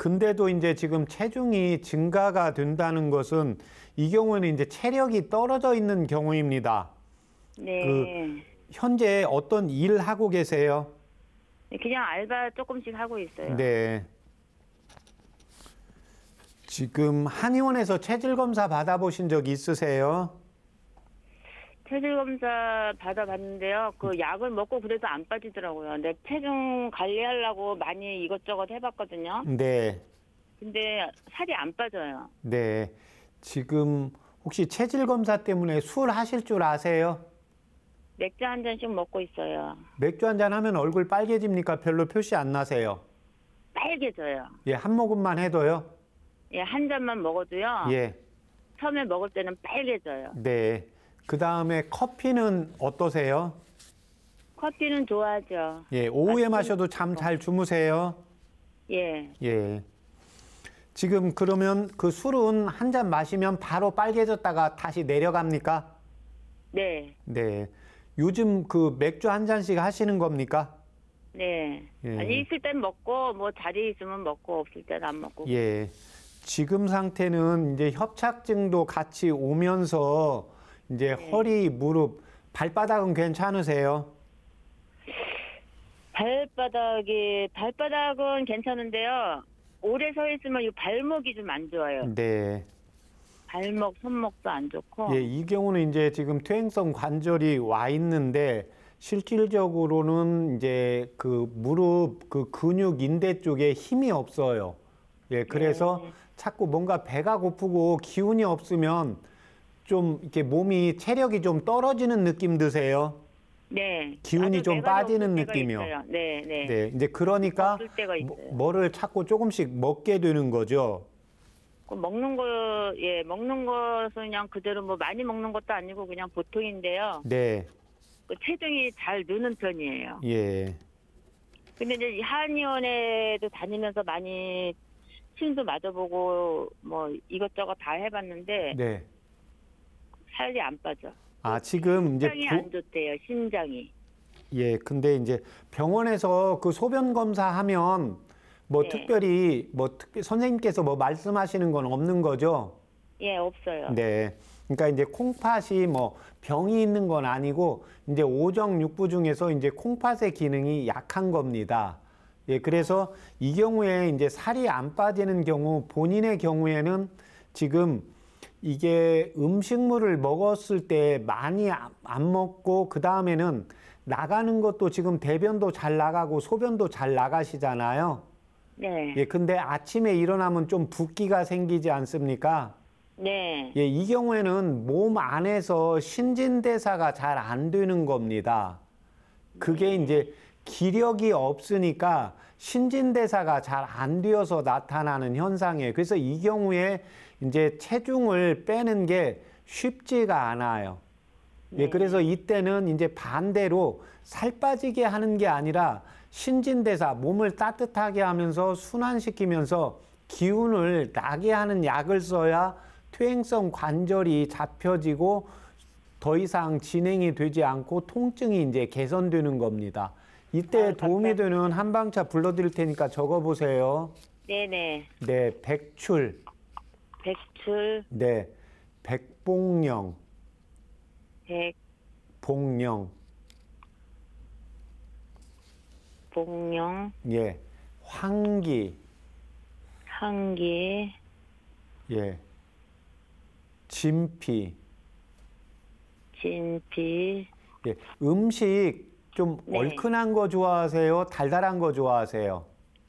근데도 이제 지금 체중이 증가가 된다는 것은 이 경우는 이제 체력이 떨어져 있는 경우입니다. 네. 그 현재 어떤 일 하고 계세요? 네, 그냥 알바 조금씩 하고 있어요. 네. 지금 한의원에서 체질 검사 받아보신 적 있으세요? 체질 검사 받아봤는데요. 그 음. 약을 먹고 그래도 안 빠지더라고요. 근데 체중 관리하려고 많이 이것저것 해봤거든요. 네. 근데 살이 안 빠져요. 네. 지금 혹시 체질 검사 때문에 술 하실 줄 아세요? 맥주 한 잔씩 먹고 있어요. 맥주 한 잔 하면 얼굴 빨개집니까? 별로 표시 안 나세요? 빨개져요. 예, 한 모금만 해도요? 예, 한 잔만 먹어도요. 예. 처음에 먹을 때는 빨개져요. 네. 그 다음에 커피는 어떠세요? 커피는 좋아하죠. 예, 오후에 마셔도 잠 잘 주무세요? 예. 예. 지금 그러면 그 술은 한 잔 마시면 바로 빨개졌다가 다시 내려갑니까? 네. 네. 요즘 그 맥주 한 잔씩 하시는 겁니까? 네. 예. 아니 있을 땐 먹고 뭐자리 있으면 먹고 없을 땐 안 먹고. 예. 지금 상태는 이제 협착증도 같이 오면서 이제 네. 허리, 무릎, 발바닥은 괜찮으세요? 발바닥이 발바닥은 괜찮은데요. 오래 서 있으면 이 발목이 좀 안 좋아요. 네. 발목, 손목도 안 좋고. 예, 이 경우는 이제 지금 퇴행성 관절이 와 있는데 실질적으로는 이제 그 무릎 그 근육 인대 쪽에 힘이 없어요. 예, 그래서 네. 자꾸 뭔가 배가 고프고 기운이 없으면 좀 이렇게 몸이 체력이 좀 떨어지는 느낌 드세요? 네. 기운이 좀 빠지는 느낌이요. 네, 네. 네, 이제 그러니까 뭐, 뭐를 찾고 조금씩 먹게 되는 거죠. 그 먹는 거, 예, 먹는 것은 그냥 그대로 뭐 많이 먹는 것도 아니고 그냥 보통인데요. 네. 그 체중이 잘 느는 편이에요. 예. 근데 이제 한의원에도 다니면서 많이 치도 맞아보고 뭐 이것저것 다 해봤는데. 네. 살이 안 빠져. 아 지금 이제 심장이 안 좋대요. 심장이. 예, 근데 이제 병원에서 그 소변 검사하면 뭐 네. 특별히 뭐 특별 선생님께서 뭐 말씀하시는 건 없는 거죠? 예, 없어요. 네. 그러니까 이제 콩팥이 뭐 병이 있는 건 아니고 이제 오정육부 중에서 이제 콩팥의 기능이 약한 겁니다. 예, 그래서 이 경우에 이제 살이 안 빠지는 경우 본인의 경우에는 지금 이게 음식물을 먹었을 때 많이 안 먹고 그 다음에는 나가는 것도 지금 대변도 잘 나가고 소변도 잘 나가시잖아요. 네. 예, 근데 아침에 일어나면 좀 붓기가 생기지 않습니까? 네. 예, 이 경우에는 몸 안에서 신진대사가 잘 안 되는 겁니다. 그게 네. 이제 기력이 없으니까 신진대사가 잘 안 되어서 나타나는 현상이에요. 그래서 이 경우에 이제 체중을 빼는 게 쉽지가 않아요. 예, 네. 그래서 이때는 이제 반대로 살 빠지게 하는 게 아니라 신진대사, 몸을 따뜻하게 하면서 순환시키면서 기운을 나게 하는 약을 써야 퇴행성 관절이 잡혀지고 더 이상 진행이 되지 않고 통증이 이제 개선되는 겁니다. 이때 아, 도움이 되는 한방차 불러드릴 테니까 적어보세요. 네네. 네, 백출, 줄. 네. 백봉령. 백봉령. 복령. 예. 황기. 황기. 예. 진피. 진피. 예. 음식 좀 네. 얼큰한 거 좋아하세요? 달달한 거 좋아하세요?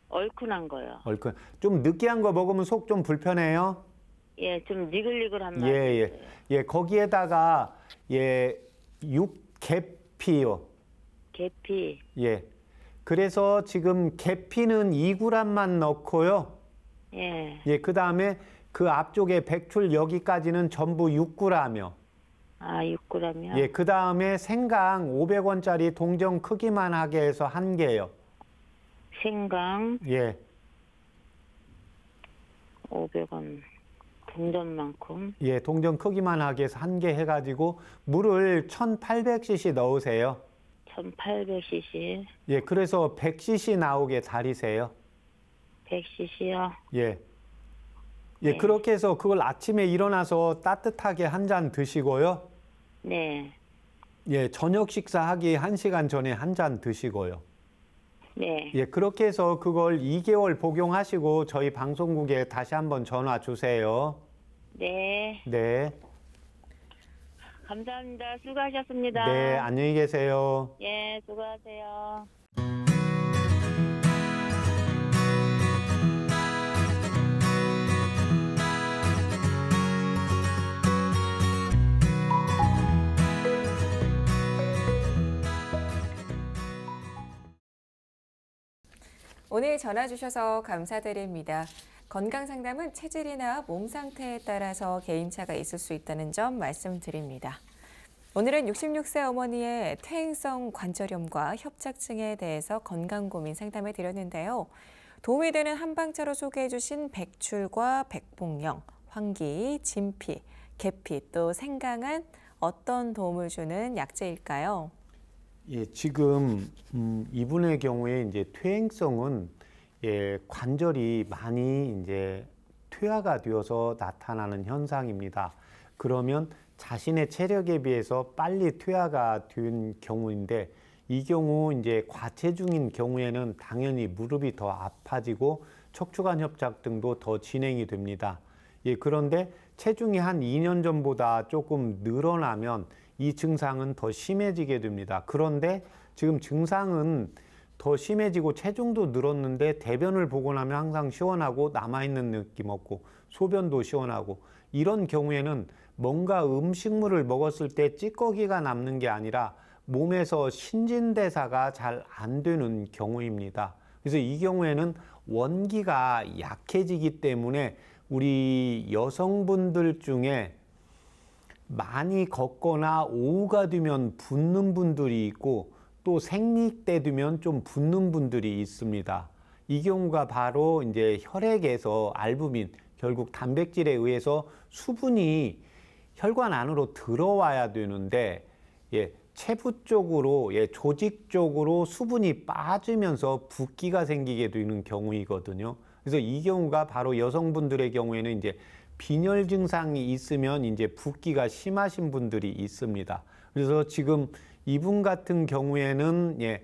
얼큰한 거요. 얼큰. 좀 느끼한 거 먹으면 속 좀 불편해요? 예, 좀 니글니글한 맛. 예, 예. 예, 거기에다가 예, 육계피요. 계피. 예. 그래서 지금 계피는 2g만 넣고요. 예. 예, 그다음에 그 앞쪽에 백출 여기까지는 전부 6 g 요 아, 6 g 요 예, 그다음에 생강 500원짜리 동전 크기만 하게 해서 한 개요. 생강 예. 500원. 동전만큼. 예, 동전 크기만 하게 해서 한 개 해가지고 물을 1,800cc 넣으세요. 1,800cc. 예, 그래서 100cc 나오게 다리세요. 100cc요? 예. 예, 네. 그렇게 해서 그걸 아침에 일어나서 따뜻하게 한 잔 드시고요. 네. 예, 저녁 식사하기 1시간 전에 한 잔 드시고요. 네. 예, 그렇게 해서 그걸 2개월 복용하시고 저희 방송국에 다시 한번 전화 주세요. 네. 네. 감사합니다. 수고하셨습니다. 네, 안녕히 계세요. 예, 수고하세요. 오늘 전화 주셔서 감사드립니다. 건강 상담은 체질이나 몸 상태에 따라서 개인차가 있을 수 있다는 점 말씀드립니다. 오늘은 66세 어머니의 퇴행성 관절염과 협착증에 대해서 건강 고민 상담해 드렸는데요. 도움이 되는 한방차로 소개해 주신 백출과 백봉령, 황기, 진피, 계피 또 생강은 어떤 도움을 주는 약재일까요? 예, 지금 음, 이분의 경우에 이제 퇴행성은 예, 관절이 많이 이제 퇴화가 되어서 나타나는 현상입니다. 그러면 자신의 체력에 비해서 빨리 퇴화가 된 경우인데 이 경우 이제 과체중인 경우에는 당연히 무릎이 더 아파지고 척추관 협착 등도 더 진행이 됩니다. 예, 그런데 체중이 한 2년 전보다 조금 늘어나면 이 증상은 더 심해지게 됩니다. 그런데 지금 증상은 더 심해지고 체중도 늘었는데 대변을 보고 나면 항상 시원하고 남아있는 느낌 없고 소변도 시원하고 이런 경우에는 뭔가 음식물을 먹었을 때 찌꺼기가 남는 게 아니라 몸에서 신진대사가 잘 안 되는 경우입니다. 그래서 이 경우에는 원기가 약해지기 때문에 우리 여성분들 중에 많이 걷거나 오후가 되면 붓는 분들이 있고 또 생리 때 되면 좀 붓는 분들이 있습니다. 이 경우가 바로 이제 혈액에서 알부민 결국 단백질에 의해서 수분이 혈관 안으로 들어와야 되는데 예, 체부 쪽으로 예, 조직 쪽으로 수분이 빠지면서 붓기가 생기게 되는 경우이거든요. 그래서 이 경우가 바로 여성분들의 경우에는 이제 빈혈 증상이 있으면 이제 붓기가 심하신 분들이 있습니다. 그래서 지금 이분 같은 경우에는 예,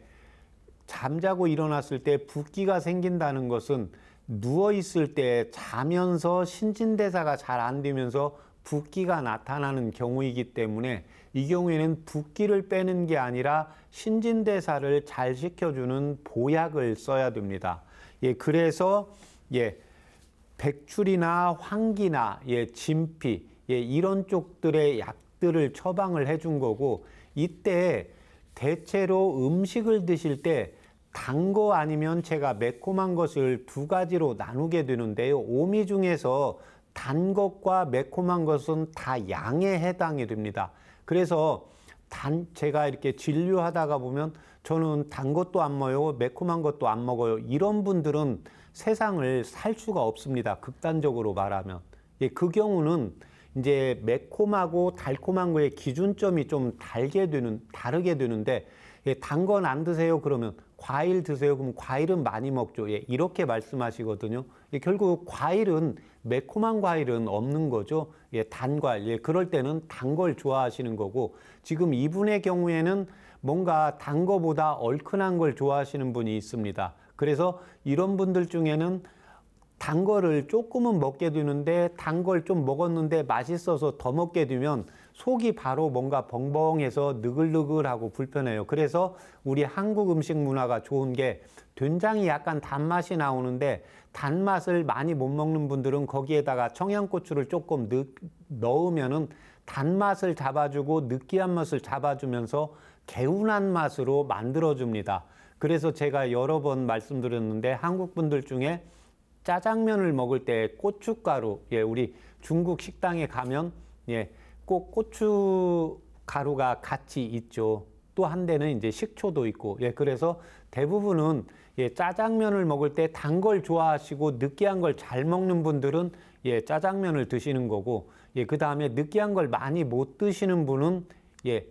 잠자고 일어났을 때 붓기가 생긴다는 것은 누워 있을 때 자면서 신진대사가 잘 안 되면서 붓기가 나타나는 경우이기 때문에 이 경우에는 붓기를 빼는 게 아니라 신진대사를 잘 시켜주는 보약을 써야 됩니다. 예, 그래서 예, 백출이나 황기나 예, 진피 예, 이런 쪽들의 약들을 처방을 해준 거고 이때 대체로 음식을 드실 때 단 거 아니면 제가 매콤한 것을 두 가지로 나누게 되는데요. 오미 중에서 단 것과 매콤한 것은 다 양에 해당이 됩니다. 그래서 단 제가 이렇게 진료하다가 보면 저는 단 것도 안 먹어요. 매콤한 것도 안 먹어요. 이런 분들은 세상을 살 수가 없습니다. 극단적으로 말하면. 예, 그 경우는 이제 매콤하고 달콤한 거에 기준점이 좀 달게 되는, 다르게 되는데, 예, 단건 안 드세요. 그러면 과일 드세요. 그럼 과일은 많이 먹죠. 예, 이렇게 말씀하시거든요. 예, 결국 과일은 매콤한 과일은 없는 거죠. 예, 단과일. 예, 그럴 때는 단 걸 좋아하시는 거고 지금 이분의 경우에는 뭔가 단 거보다 얼큰한 걸 좋아하시는 분이 있습니다. 그래서 이런 분들 중에는 단 거를 조금은 먹게 되는데 단 걸 좀 먹었는데 맛있어서 더 먹게 되면 속이 바로 뭔가 벙벙해서 느글느글하고 불편해요. 그래서 우리 한국 음식 문화가 좋은 게 된장이 약간 단맛이 나오는데 단맛을 많이 못 먹는 분들은 거기에다가 청양고추를 조금 넣, 넣으면은 단맛을 잡아주고 느끼한 맛을 잡아주면서 개운한 맛으로 만들어줍니다. 그래서 제가 여러 번 말씀드렸는데 한국 분들 중에 짜장면을 먹을 때 고춧가루, 예, 우리 중국 식당에 가면 예, 꼭 고춧가루가 같이 있죠. 또한 대는 이제 식초도 있고, 예, 그래서 대부분은 예, 짜장면을 먹을 때 단 걸 좋아하시고 느끼한 걸 잘 먹는 분들은 예, 짜장면을 드시는 거고, 예, 그 다음에 느끼한 걸 많이 못 드시는 분은 예,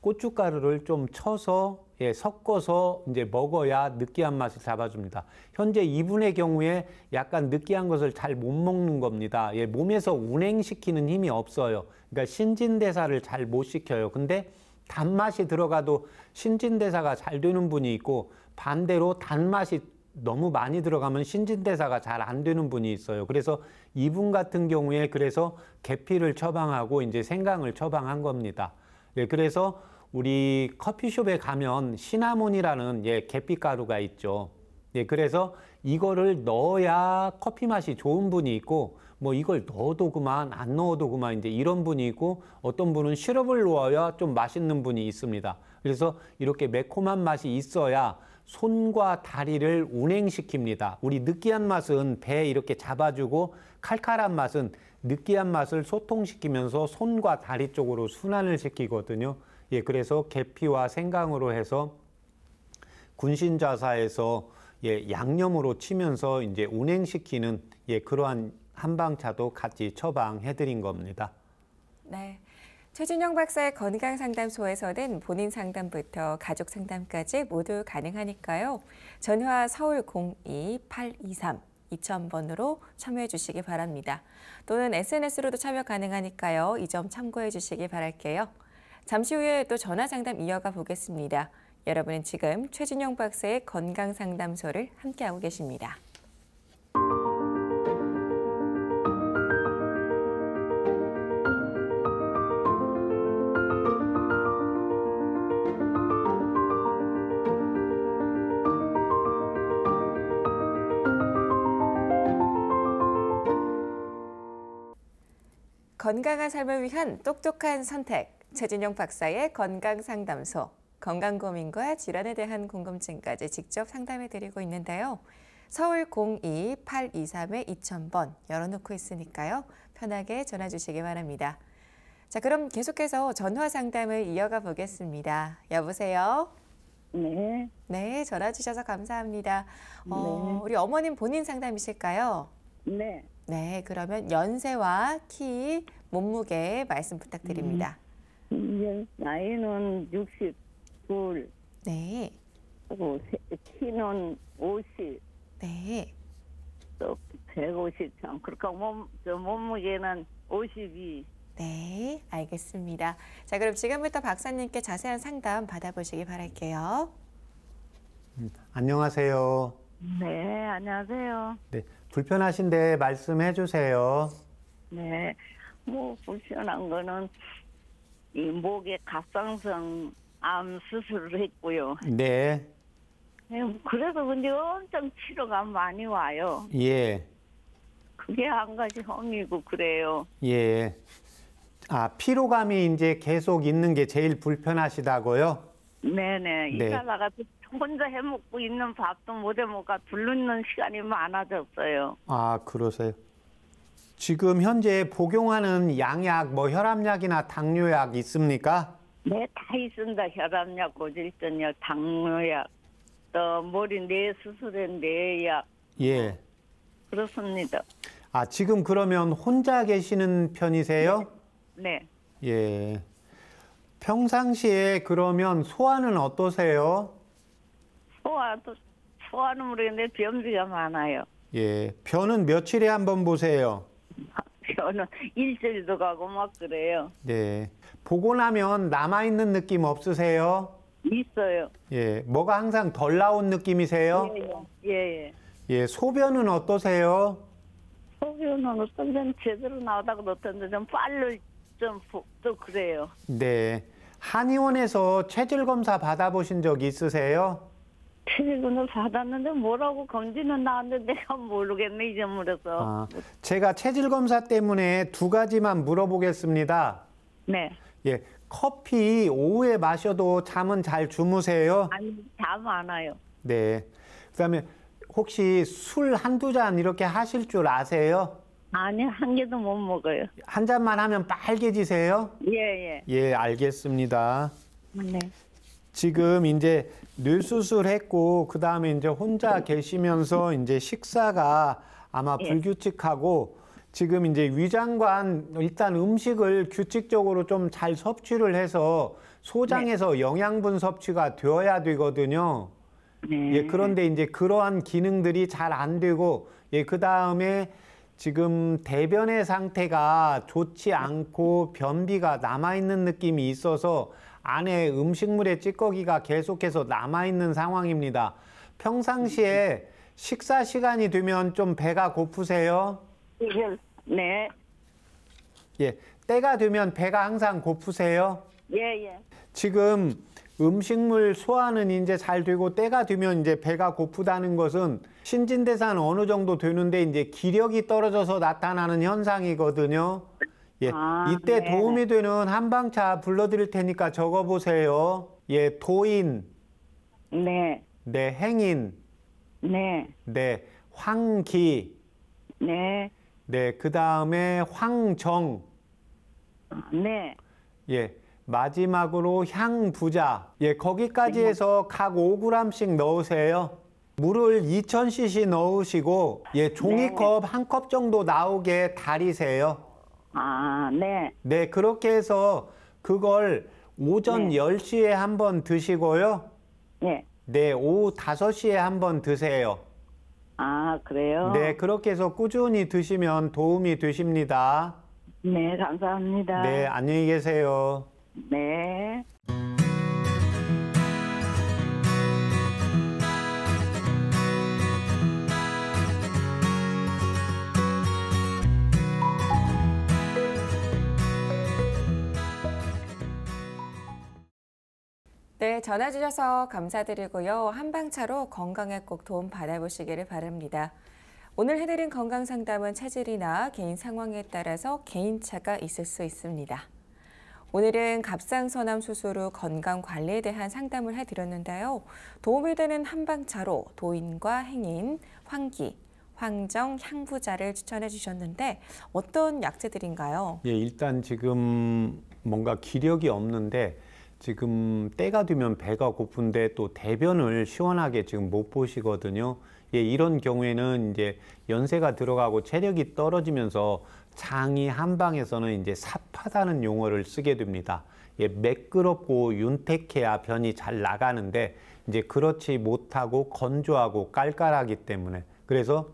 고춧가루를 좀 쳐서 예, 섞어서 이제 먹어야 느끼한 맛을 잡아줍니다. 현재 이분의 경우에 약간 느끼한 것을 잘 못 먹는 겁니다. 예, 몸에서 운행시키는 힘이 없어요. 그러니까 신진대사를 잘 못 시켜요. 근데 단맛이 들어가도 신진대사가 잘 되는 분이 있고 반대로 단맛이 너무 많이 들어가면 신진대사가 잘 안 되는 분이 있어요. 그래서 이분 같은 경우에 그래서 계피를 처방하고 이제 생강을 처방한 겁니다. 예, 그래서 우리 커피숍에 가면 시나몬이라는 예, 계피가루가 있죠. 예, 그래서 이거를 넣어야 커피 맛이 좋은 분이 있고 뭐 이걸 넣어도 그만 안 넣어도 그만 이제 이런 분이 있고 어떤 분은 시럽을 넣어야 좀 맛있는 분이 있습니다. 그래서 이렇게 매콤한 맛이 있어야 손과 다리를 운행시킵니다. 우리 느끼한 맛은 배 이렇게 잡아주고 칼칼한 맛은 느끼한 맛을 소통시키면서 손과 다리 쪽으로 순환을 시키거든요. 예, 그래서 계피와 생강으로 해서 군신자사에서 예, 양념으로 치면서 이제 운행시키는 예, 그러한 한방차도 같이 처방해 드린 겁니다. 네. 최준영 박사의 건강 상담소에서는 본인 상담부터 가족 상담까지 모두 가능하니까요. 전화 서울 02823 2000번으로 참여해 주시기 바랍니다. 또는 SNS로도 참여 가능하니까요. 이 점 참고해 주시기 바랄게요. 잠시 후에 또 전화 상담 이어가 보겠습니다. 여러분은 지금 최진영 박사의 건강 상담소를 함께하고 계십니다. 건강한 삶을 위한 똑똑한 선택. 최진영 박사의 건강상담소, 건강고민과 질환에 대한 궁금증까지 직접 상담해드리고 있는데요. 서울 02-823-2000번 열어놓고 있으니까요. 편하게 전화 주시기 바랍니다. 자, 그럼 계속해서 전화 상담을 이어가 보겠습니다. 여보세요? 네. 네, 전화 주셔서 감사합니다. 어, 네. 우리 어머님 본인 상담이실까요? 네. 네, 그러면 연세와 키, 몸무게 말씀 부탁드립니다. 음. 나이는 62. 네. 그리고 키는 50. 네. 또1 5 0 그러니까 몸, 저 몸무게는 52. 네, 알겠습니다. 자, 그럼 지금부터 박사님께 자세한 상담 받아보시기 바랄게요. 안녕하세요. 네, 안녕하세요. 네, 불편하신데 말씀해 주세요. 네, 뭐 불편한 거는 이 목에 갑상선 암 수술을 했고요. 네. 예, 뭐 그래서 근데 엄청 치료가 많이 와요. 예. 그게 한 가지 허이고 그래요. 예. 아 피로감이 이제 계속 있는 게 제일 불편하시다고요? 네네. 네. 일하다가 혼자 해먹고 있는 밥도 못해먹고 굶는 시간이 많아졌어요. 아 그러세요? 지금 현재 복용하는 양약, 뭐 혈압약이나 당뇨약 있습니까? 네, 다 있습니다. 혈압약, 고질전약, 당뇨약, 또 머리 뇌 수술에 뇌약. 예. 그렇습니다. 아, 지금 그러면 혼자 계시는 편이세요? 네. 네. 예. 평상시에 그러면 소화는 어떠세요? 소화도 소화는 모르겠는데 변비가 많아요. 예. 변은 며칠에 한번 보세요? 저는 일주일도 가고 막 그래요. 네. 보고 나면 남아있는 느낌 없으세요? 있어요. 예. 뭐가 항상 덜 나온 느낌이세요? 예, 예. 예, 예. 예 소변은 어떠세요? 소변은 어떤 제대로 나오다 그렇던데 좀 빨리 좀, 부- 그래요. 네. 한의원에서 체질 검사 받아보신 적 있으세요? 퇴직금을 받았는데 뭐라고 검진은 나왔는데 내가 모르겠네 잊어버려서. 아, 제가 체질 검사 때문에 두 가지만 물어보겠습니다. 네. 예, 커피 오후에 마셔도 잠은 잘 주무세요? 아니, 잠 안 와요. 네. 그다음에 혹시 술 한두 잔 이렇게 하실 줄 아세요? 아니, 한 개도 못 먹어요. 한 잔만 하면 빨개지세요? 예, 예. 예, 알겠습니다. 네. 지금 이제 뇌수술했고 그 다음에 이제 혼자 계시면서 이제 식사가 아마 예. 불규칙하고 지금 이제 위장관 일단 음식을 규칙적으로 좀 잘 섭취를 해서 소장에서 네. 영양분 섭취가 되어야 되거든요. 네. 예, 그런데 이제 그러한 기능들이 잘 안 되고 예, 그다음에 지금 대변의 상태가 좋지 네. 않고 변비가 남아 있는 느낌이 있어서 안에 음식물의 찌꺼기가 계속해서 남아있는 상황입니다. 평상시에 식사 시간이 되면 좀 배가 고프세요? 네. 예, 때가 되면 배가 항상 고프세요? 예, 예. 지금 음식물 소화는 이제 잘 되고 때가 되면 이제 배가 고프다는 것은 신진대사는 어느 정도 되는데 이제 기력이 떨어져서 나타나는 현상이거든요. 예, 아, 이때 네, 네. 도움이 되는 한방차 불러드릴 테니까 적어보세요. 예, 도인. 네. 네, 행인. 네. 네, 황기. 네. 네, 그 다음에 황정. 아, 네. 예, 마지막으로 향부자. 예, 거기까지 해서 각 5g씩 넣으세요. 물을 2000cc 넣으시고, 예, 네, 네. 종이컵 네. 한컵 정도 나오게 달이세요. 아, 네. 네, 그렇게 해서 그걸 오전 네. 10시에 한번 드시고요. 네. 네, 오후 5시에 한번 드세요. 아, 그래요? 네, 그렇게 해서 꾸준히 드시면 도움이 되십니다. 네, 감사합니다. 네, 안녕히 계세요. 네. 네, 전화 주셔서 감사드리고요. 한방차로 건강에 꼭 도움 받아보시기를 바랍니다. 오늘 해드린 건강 상담은 체질이나 개인 상황에 따라서 개인차가 있을 수 있습니다. 오늘은 갑상선암 수술 후 건강 관리에 대한 상담을 해드렸는데요. 도움이 되는 한방차로 도인과 행인, 황기, 황정, 향부자를 추천해 주셨는데 어떤 약재들인가요? 예, 일단 지금 뭔가 기력이 없는데 지금 때가 되면 배가 고픈데 또 대변을 시원하게 지금 못 보시거든요. 예, 이런 경우에는 이제 연세가 들어가고 체력이 떨어지면서 장이 한방에서는 이제 삽하다는 용어를 쓰게 됩니다. 예, 매끄럽고 윤택해야 변이 잘 나가는데 이제 그렇지 못하고 건조하고 깔깔하기 때문에 그래서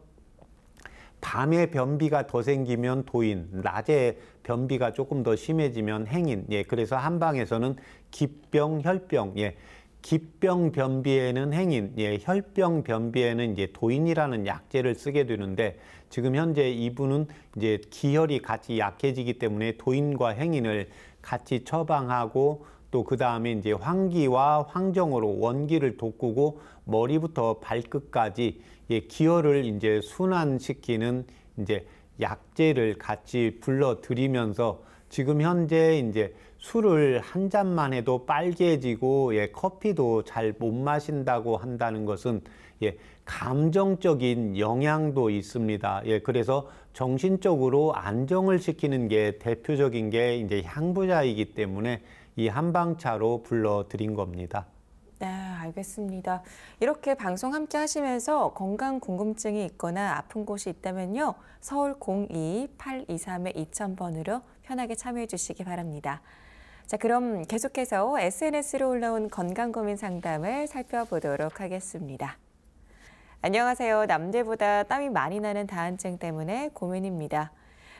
밤에 변비가 더 생기면 도인, 낮에 변비가 조금 더 심해지면 행인. 예, 그래서 한방에서는 기병, 혈병, 예. 기병 변비에는 행인, 예, 혈병 변비에는 이제 도인이라는 약제를 쓰게 되는데 지금 현재 이분은 이제 기혈이 같이 약해지기 때문에 도인과 행인을 같이 처방하고 또 그 다음에 이제 황기와 황정으로 원기를 돋구고 머리부터 발끝까지 예, 기혈을 이제 순환시키는 이제 약제를 같이 불러들이면서 지금 현재 이제 술을 한 잔만 해도 빨개지고 예, 커피도 잘 못 마신다고 한다는 것은 예, 감정적인 영향도 있습니다. 예, 그래서 정신적으로 안정을 시키는 게 대표적인 게 이제 향부자이기 때문에 이 한방차로 불러드린 겁니다. 네, 알겠습니다. 이렇게 방송 함께 하시면서 건강 궁금증이 있거나 아픈 곳이 있다면요. 서울 02-823-2000번으로 편하게 참여해 주시기 바랍니다. 자, 그럼 계속해서 SNS로 올라온 건강 고민 상담을 살펴보도록 하겠습니다. 안녕하세요. 남들보다 땀이 많이 나는 다한증 때문에 고민입니다.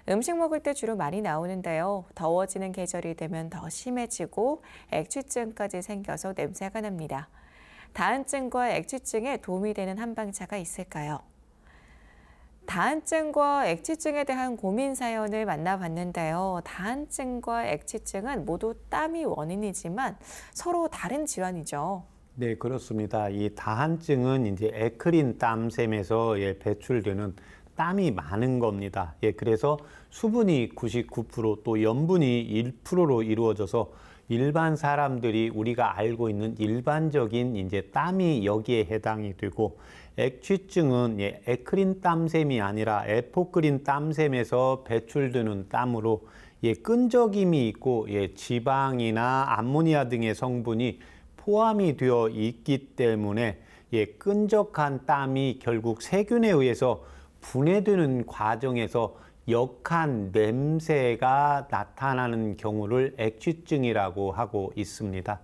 음식 먹을 때 주로 많이 나오는데요. 더워지는 계절이 되면 더 심해지고 액취증까지 생겨서 냄새가 납니다. 다한증과 액취증에 도움이 되는 한방차가 있을까요? 다한증과 액취증에 대한 고민 사연을 만나봤는데요. 다한증과 액취증은 모두 땀이 원인이지만 서로 다른 질환이죠. 네, 그렇습니다. 이 다한증은 이제 에크린 땀샘에서 예, 배출되는 땀이 많은 겁니다. 예, 그래서 수분이 99%또 연분이 1%로 이루어져서 일반 사람들이 우리가 알고 있는 일반적인 이제 땀이 여기에 해당이 되고 액취증은 예, 에크린 땀샘이 아니라 에포크린 땀샘에서 배출되는 땀으로 예, 끈적임이 있고 예, 지방이나 암모니아 등의 성분이 포함이 되어 있기 때문에 예, 끈적한 땀이 결국 세균에 의해서 분해되는 과정에서 역한 냄새가 나타나는 경우를 액취증이라고 하고 있습니다.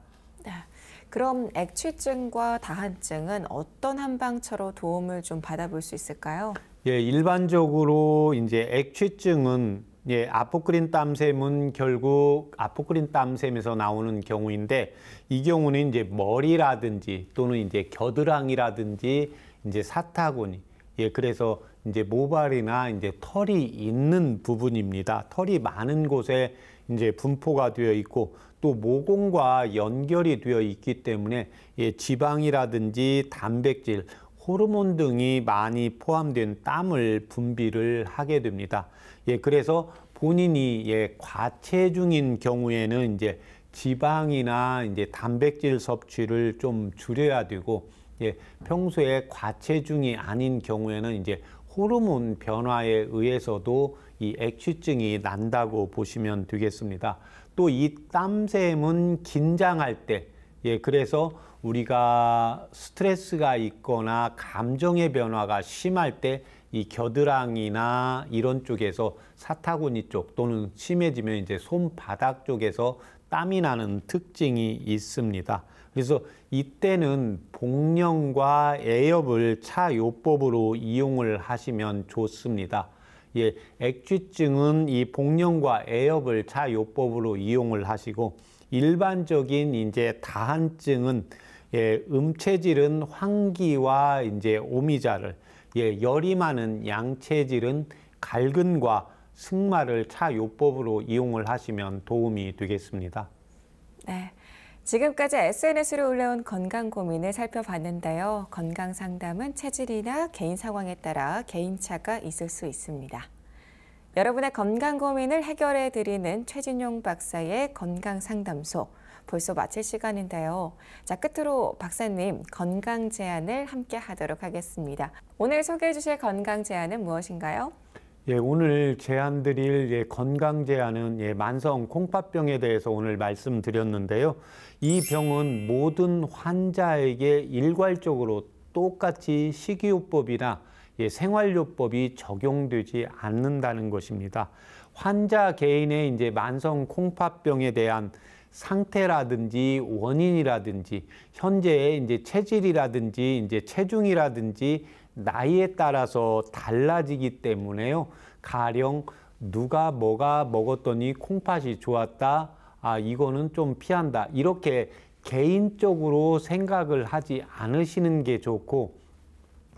그럼 액취증과 다한증은 어떤 한방처로 도움을 좀 받아볼 수 있을까요? 예, 일반적으로 이제 액취증은 예, 아포크린 땀샘은 결국 아포크린 땀샘에서 나오는 경우인데 이 경우는 이제 머리라든지 또는 이제 겨드랑이라든지 이제 사타구니 예, 그래서 이제 모발이나 이제 털이 있는 부분입니다. 털이 많은 곳에 이제 분포가 되어 있고 또 모공과 연결이 되어 있기 때문에 예, 지방이라든지 단백질, 호르몬 등이 많이 포함된 땀을 분비를 하게 됩니다. 예, 그래서 본인이 예, 과체중인 경우에는 이제 지방이나 이제 단백질 섭취를 좀 줄여야 되고 예, 평소에 과체중이 아닌 경우에는 이제 호르몬 변화에 의해서도 이 액취증이 난다고 보시면 되겠습니다. 또이 땀샘은 긴장할 때, 예, 그래서 우리가 스트레스가 있거나 감정의 변화가 심할 때 이 겨드랑이나 이런 쪽에서 사타구니 쪽 또는 심해지면 이제 손바닥 쪽에서 땀이 나는 특징이 있습니다. 그래서 이때는 복령과 애엽을 차요법으로 이용을 하시면 좋습니다. 예, 액취증은 이 복령과 애협을 차요법으로 이용을 하시고 일반적인 이제 다한증은 예, 음체질은 황기와 이제 오미자를 예, 열이 많은 양체질은 갈근과 승마를 차요법으로 이용을 하시면 도움이 되겠습니다. 네. 지금까지 SNS로 올라온 건강 고민을 살펴봤는데요. 건강 상담은 체질이나 개인 상황에 따라 개인차가 있을 수 있습니다. 여러분의 건강 고민을 해결해 드리는 최진용 박사의 건강 상담소 벌써 마칠 시간인데요. 자, 끝으로 박사님 건강 제안을 함께 하도록 하겠습니다. 오늘 소개해 주실 건강 제안은 무엇인가요? 예, 오늘 제안드릴 예, 건강 제안은 예, 만성 콩팥병에 대해서 오늘 말씀드렸는데요. 이 병은 모든 환자에게 일괄적으로 똑같이 식이요법이나 예, 생활요법이 적용되지 않는다는 것입니다. 환자 개인의 이제 만성 콩팥병에 대한 상태라든지 원인이라든지 현재의 이제 체질이라든지 이제 체중이라든지 나이에 따라서 달라지기 때문에요. 가령 누가 뭐가 먹었더니 콩팥이 좋았다. 아, 이거는 좀 피한다. 이렇게 개인적으로 생각을 하지 않으시는 게 좋고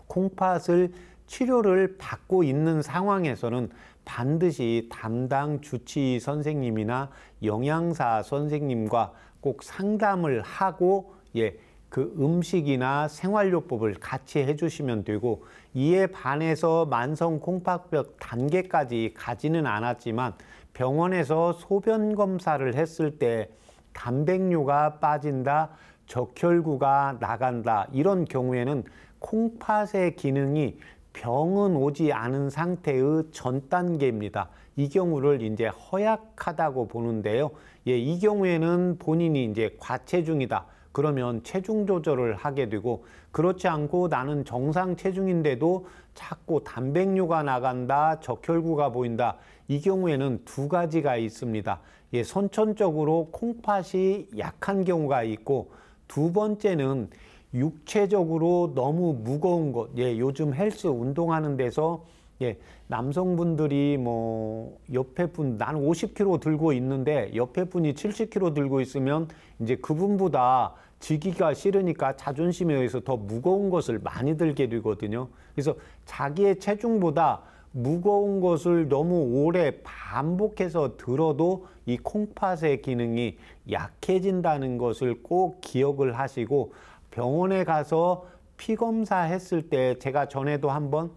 콩팥을 치료를 받고 있는 상황에서는 반드시 담당 주치 선생님이나 영양사 선생님과 꼭 상담을 하고 예, 그 음식이나 생활요법을 같이 해주시면 되고 이에 반해서 만성 콩팥벽 단계까지 가지는 않았지만 병원에서 소변 검사를 했을 때 단백뇨가 빠진다, 적혈구가 나간다 이런 경우에는 콩팥의 기능이 병은 오지 않은 상태의 전 단계입니다. 이 경우를 이제 허약하다고 보는데요. 예, 이 경우에는 본인이 이제 과체중이다. 그러면 체중 조절을 하게 되고 그렇지 않고 나는 정상 체중인데도 자꾸 단백뇨가 나간다, 적혈구가 보인다. 이 경우에는 두 가지가 있습니다. 예, 선천적으로 콩팥이 약한 경우가 있고 두 번째는 육체적으로 너무 무거운 것. 예, 요즘 헬스 운동하는 데서 예, 남성분들이 뭐 옆에 분, 난 50kg 들고 있는데 옆에 분이 70kg 들고 있으면 이제 그분보다 지기가 싫으니까 자존심에 의해서 더 무거운 것을 많이 들게 되거든요. 그래서 자기의 체중보다 무거운 것을 너무 오래 반복해서 들어도 이 콩팥의 기능이 약해진다는 것을 꼭 기억을 하시고 병원에 가서 피 검사 했을 때 제가 전에도 한번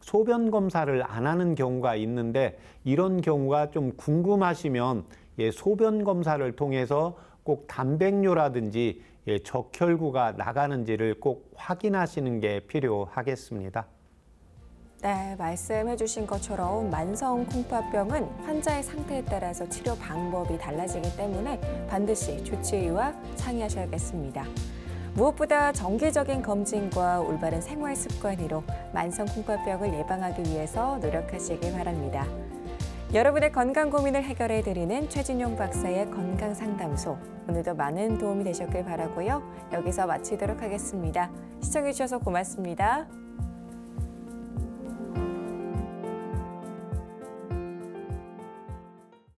소변 검사를 안 하는 경우가 있는데 이런 경우가 좀 궁금하시면 예, 소변 검사를 통해서 꼭 단백뇨라든지 예, 적혈구가 나가는지를 꼭 확인하시는 게 필요하겠습니다. 네, 말씀해 주신 것처럼 만성 콩팥병은 환자의 상태에 따라서 치료 방법이 달라지기 때문에 반드시 주치의와 상의하셔야겠습니다. 무엇보다 정기적인 검진과 올바른 생활 습관으로 만성 콩팥병을 예방하기 위해서 노력하시길 바랍니다. 여러분의 건강 고민을 해결해 드리는 최진용 박사의 건강 상담소. 오늘도 많은 도움이 되셨길 바라고요. 여기서 마치도록 하겠습니다. 시청해 주셔서 고맙습니다.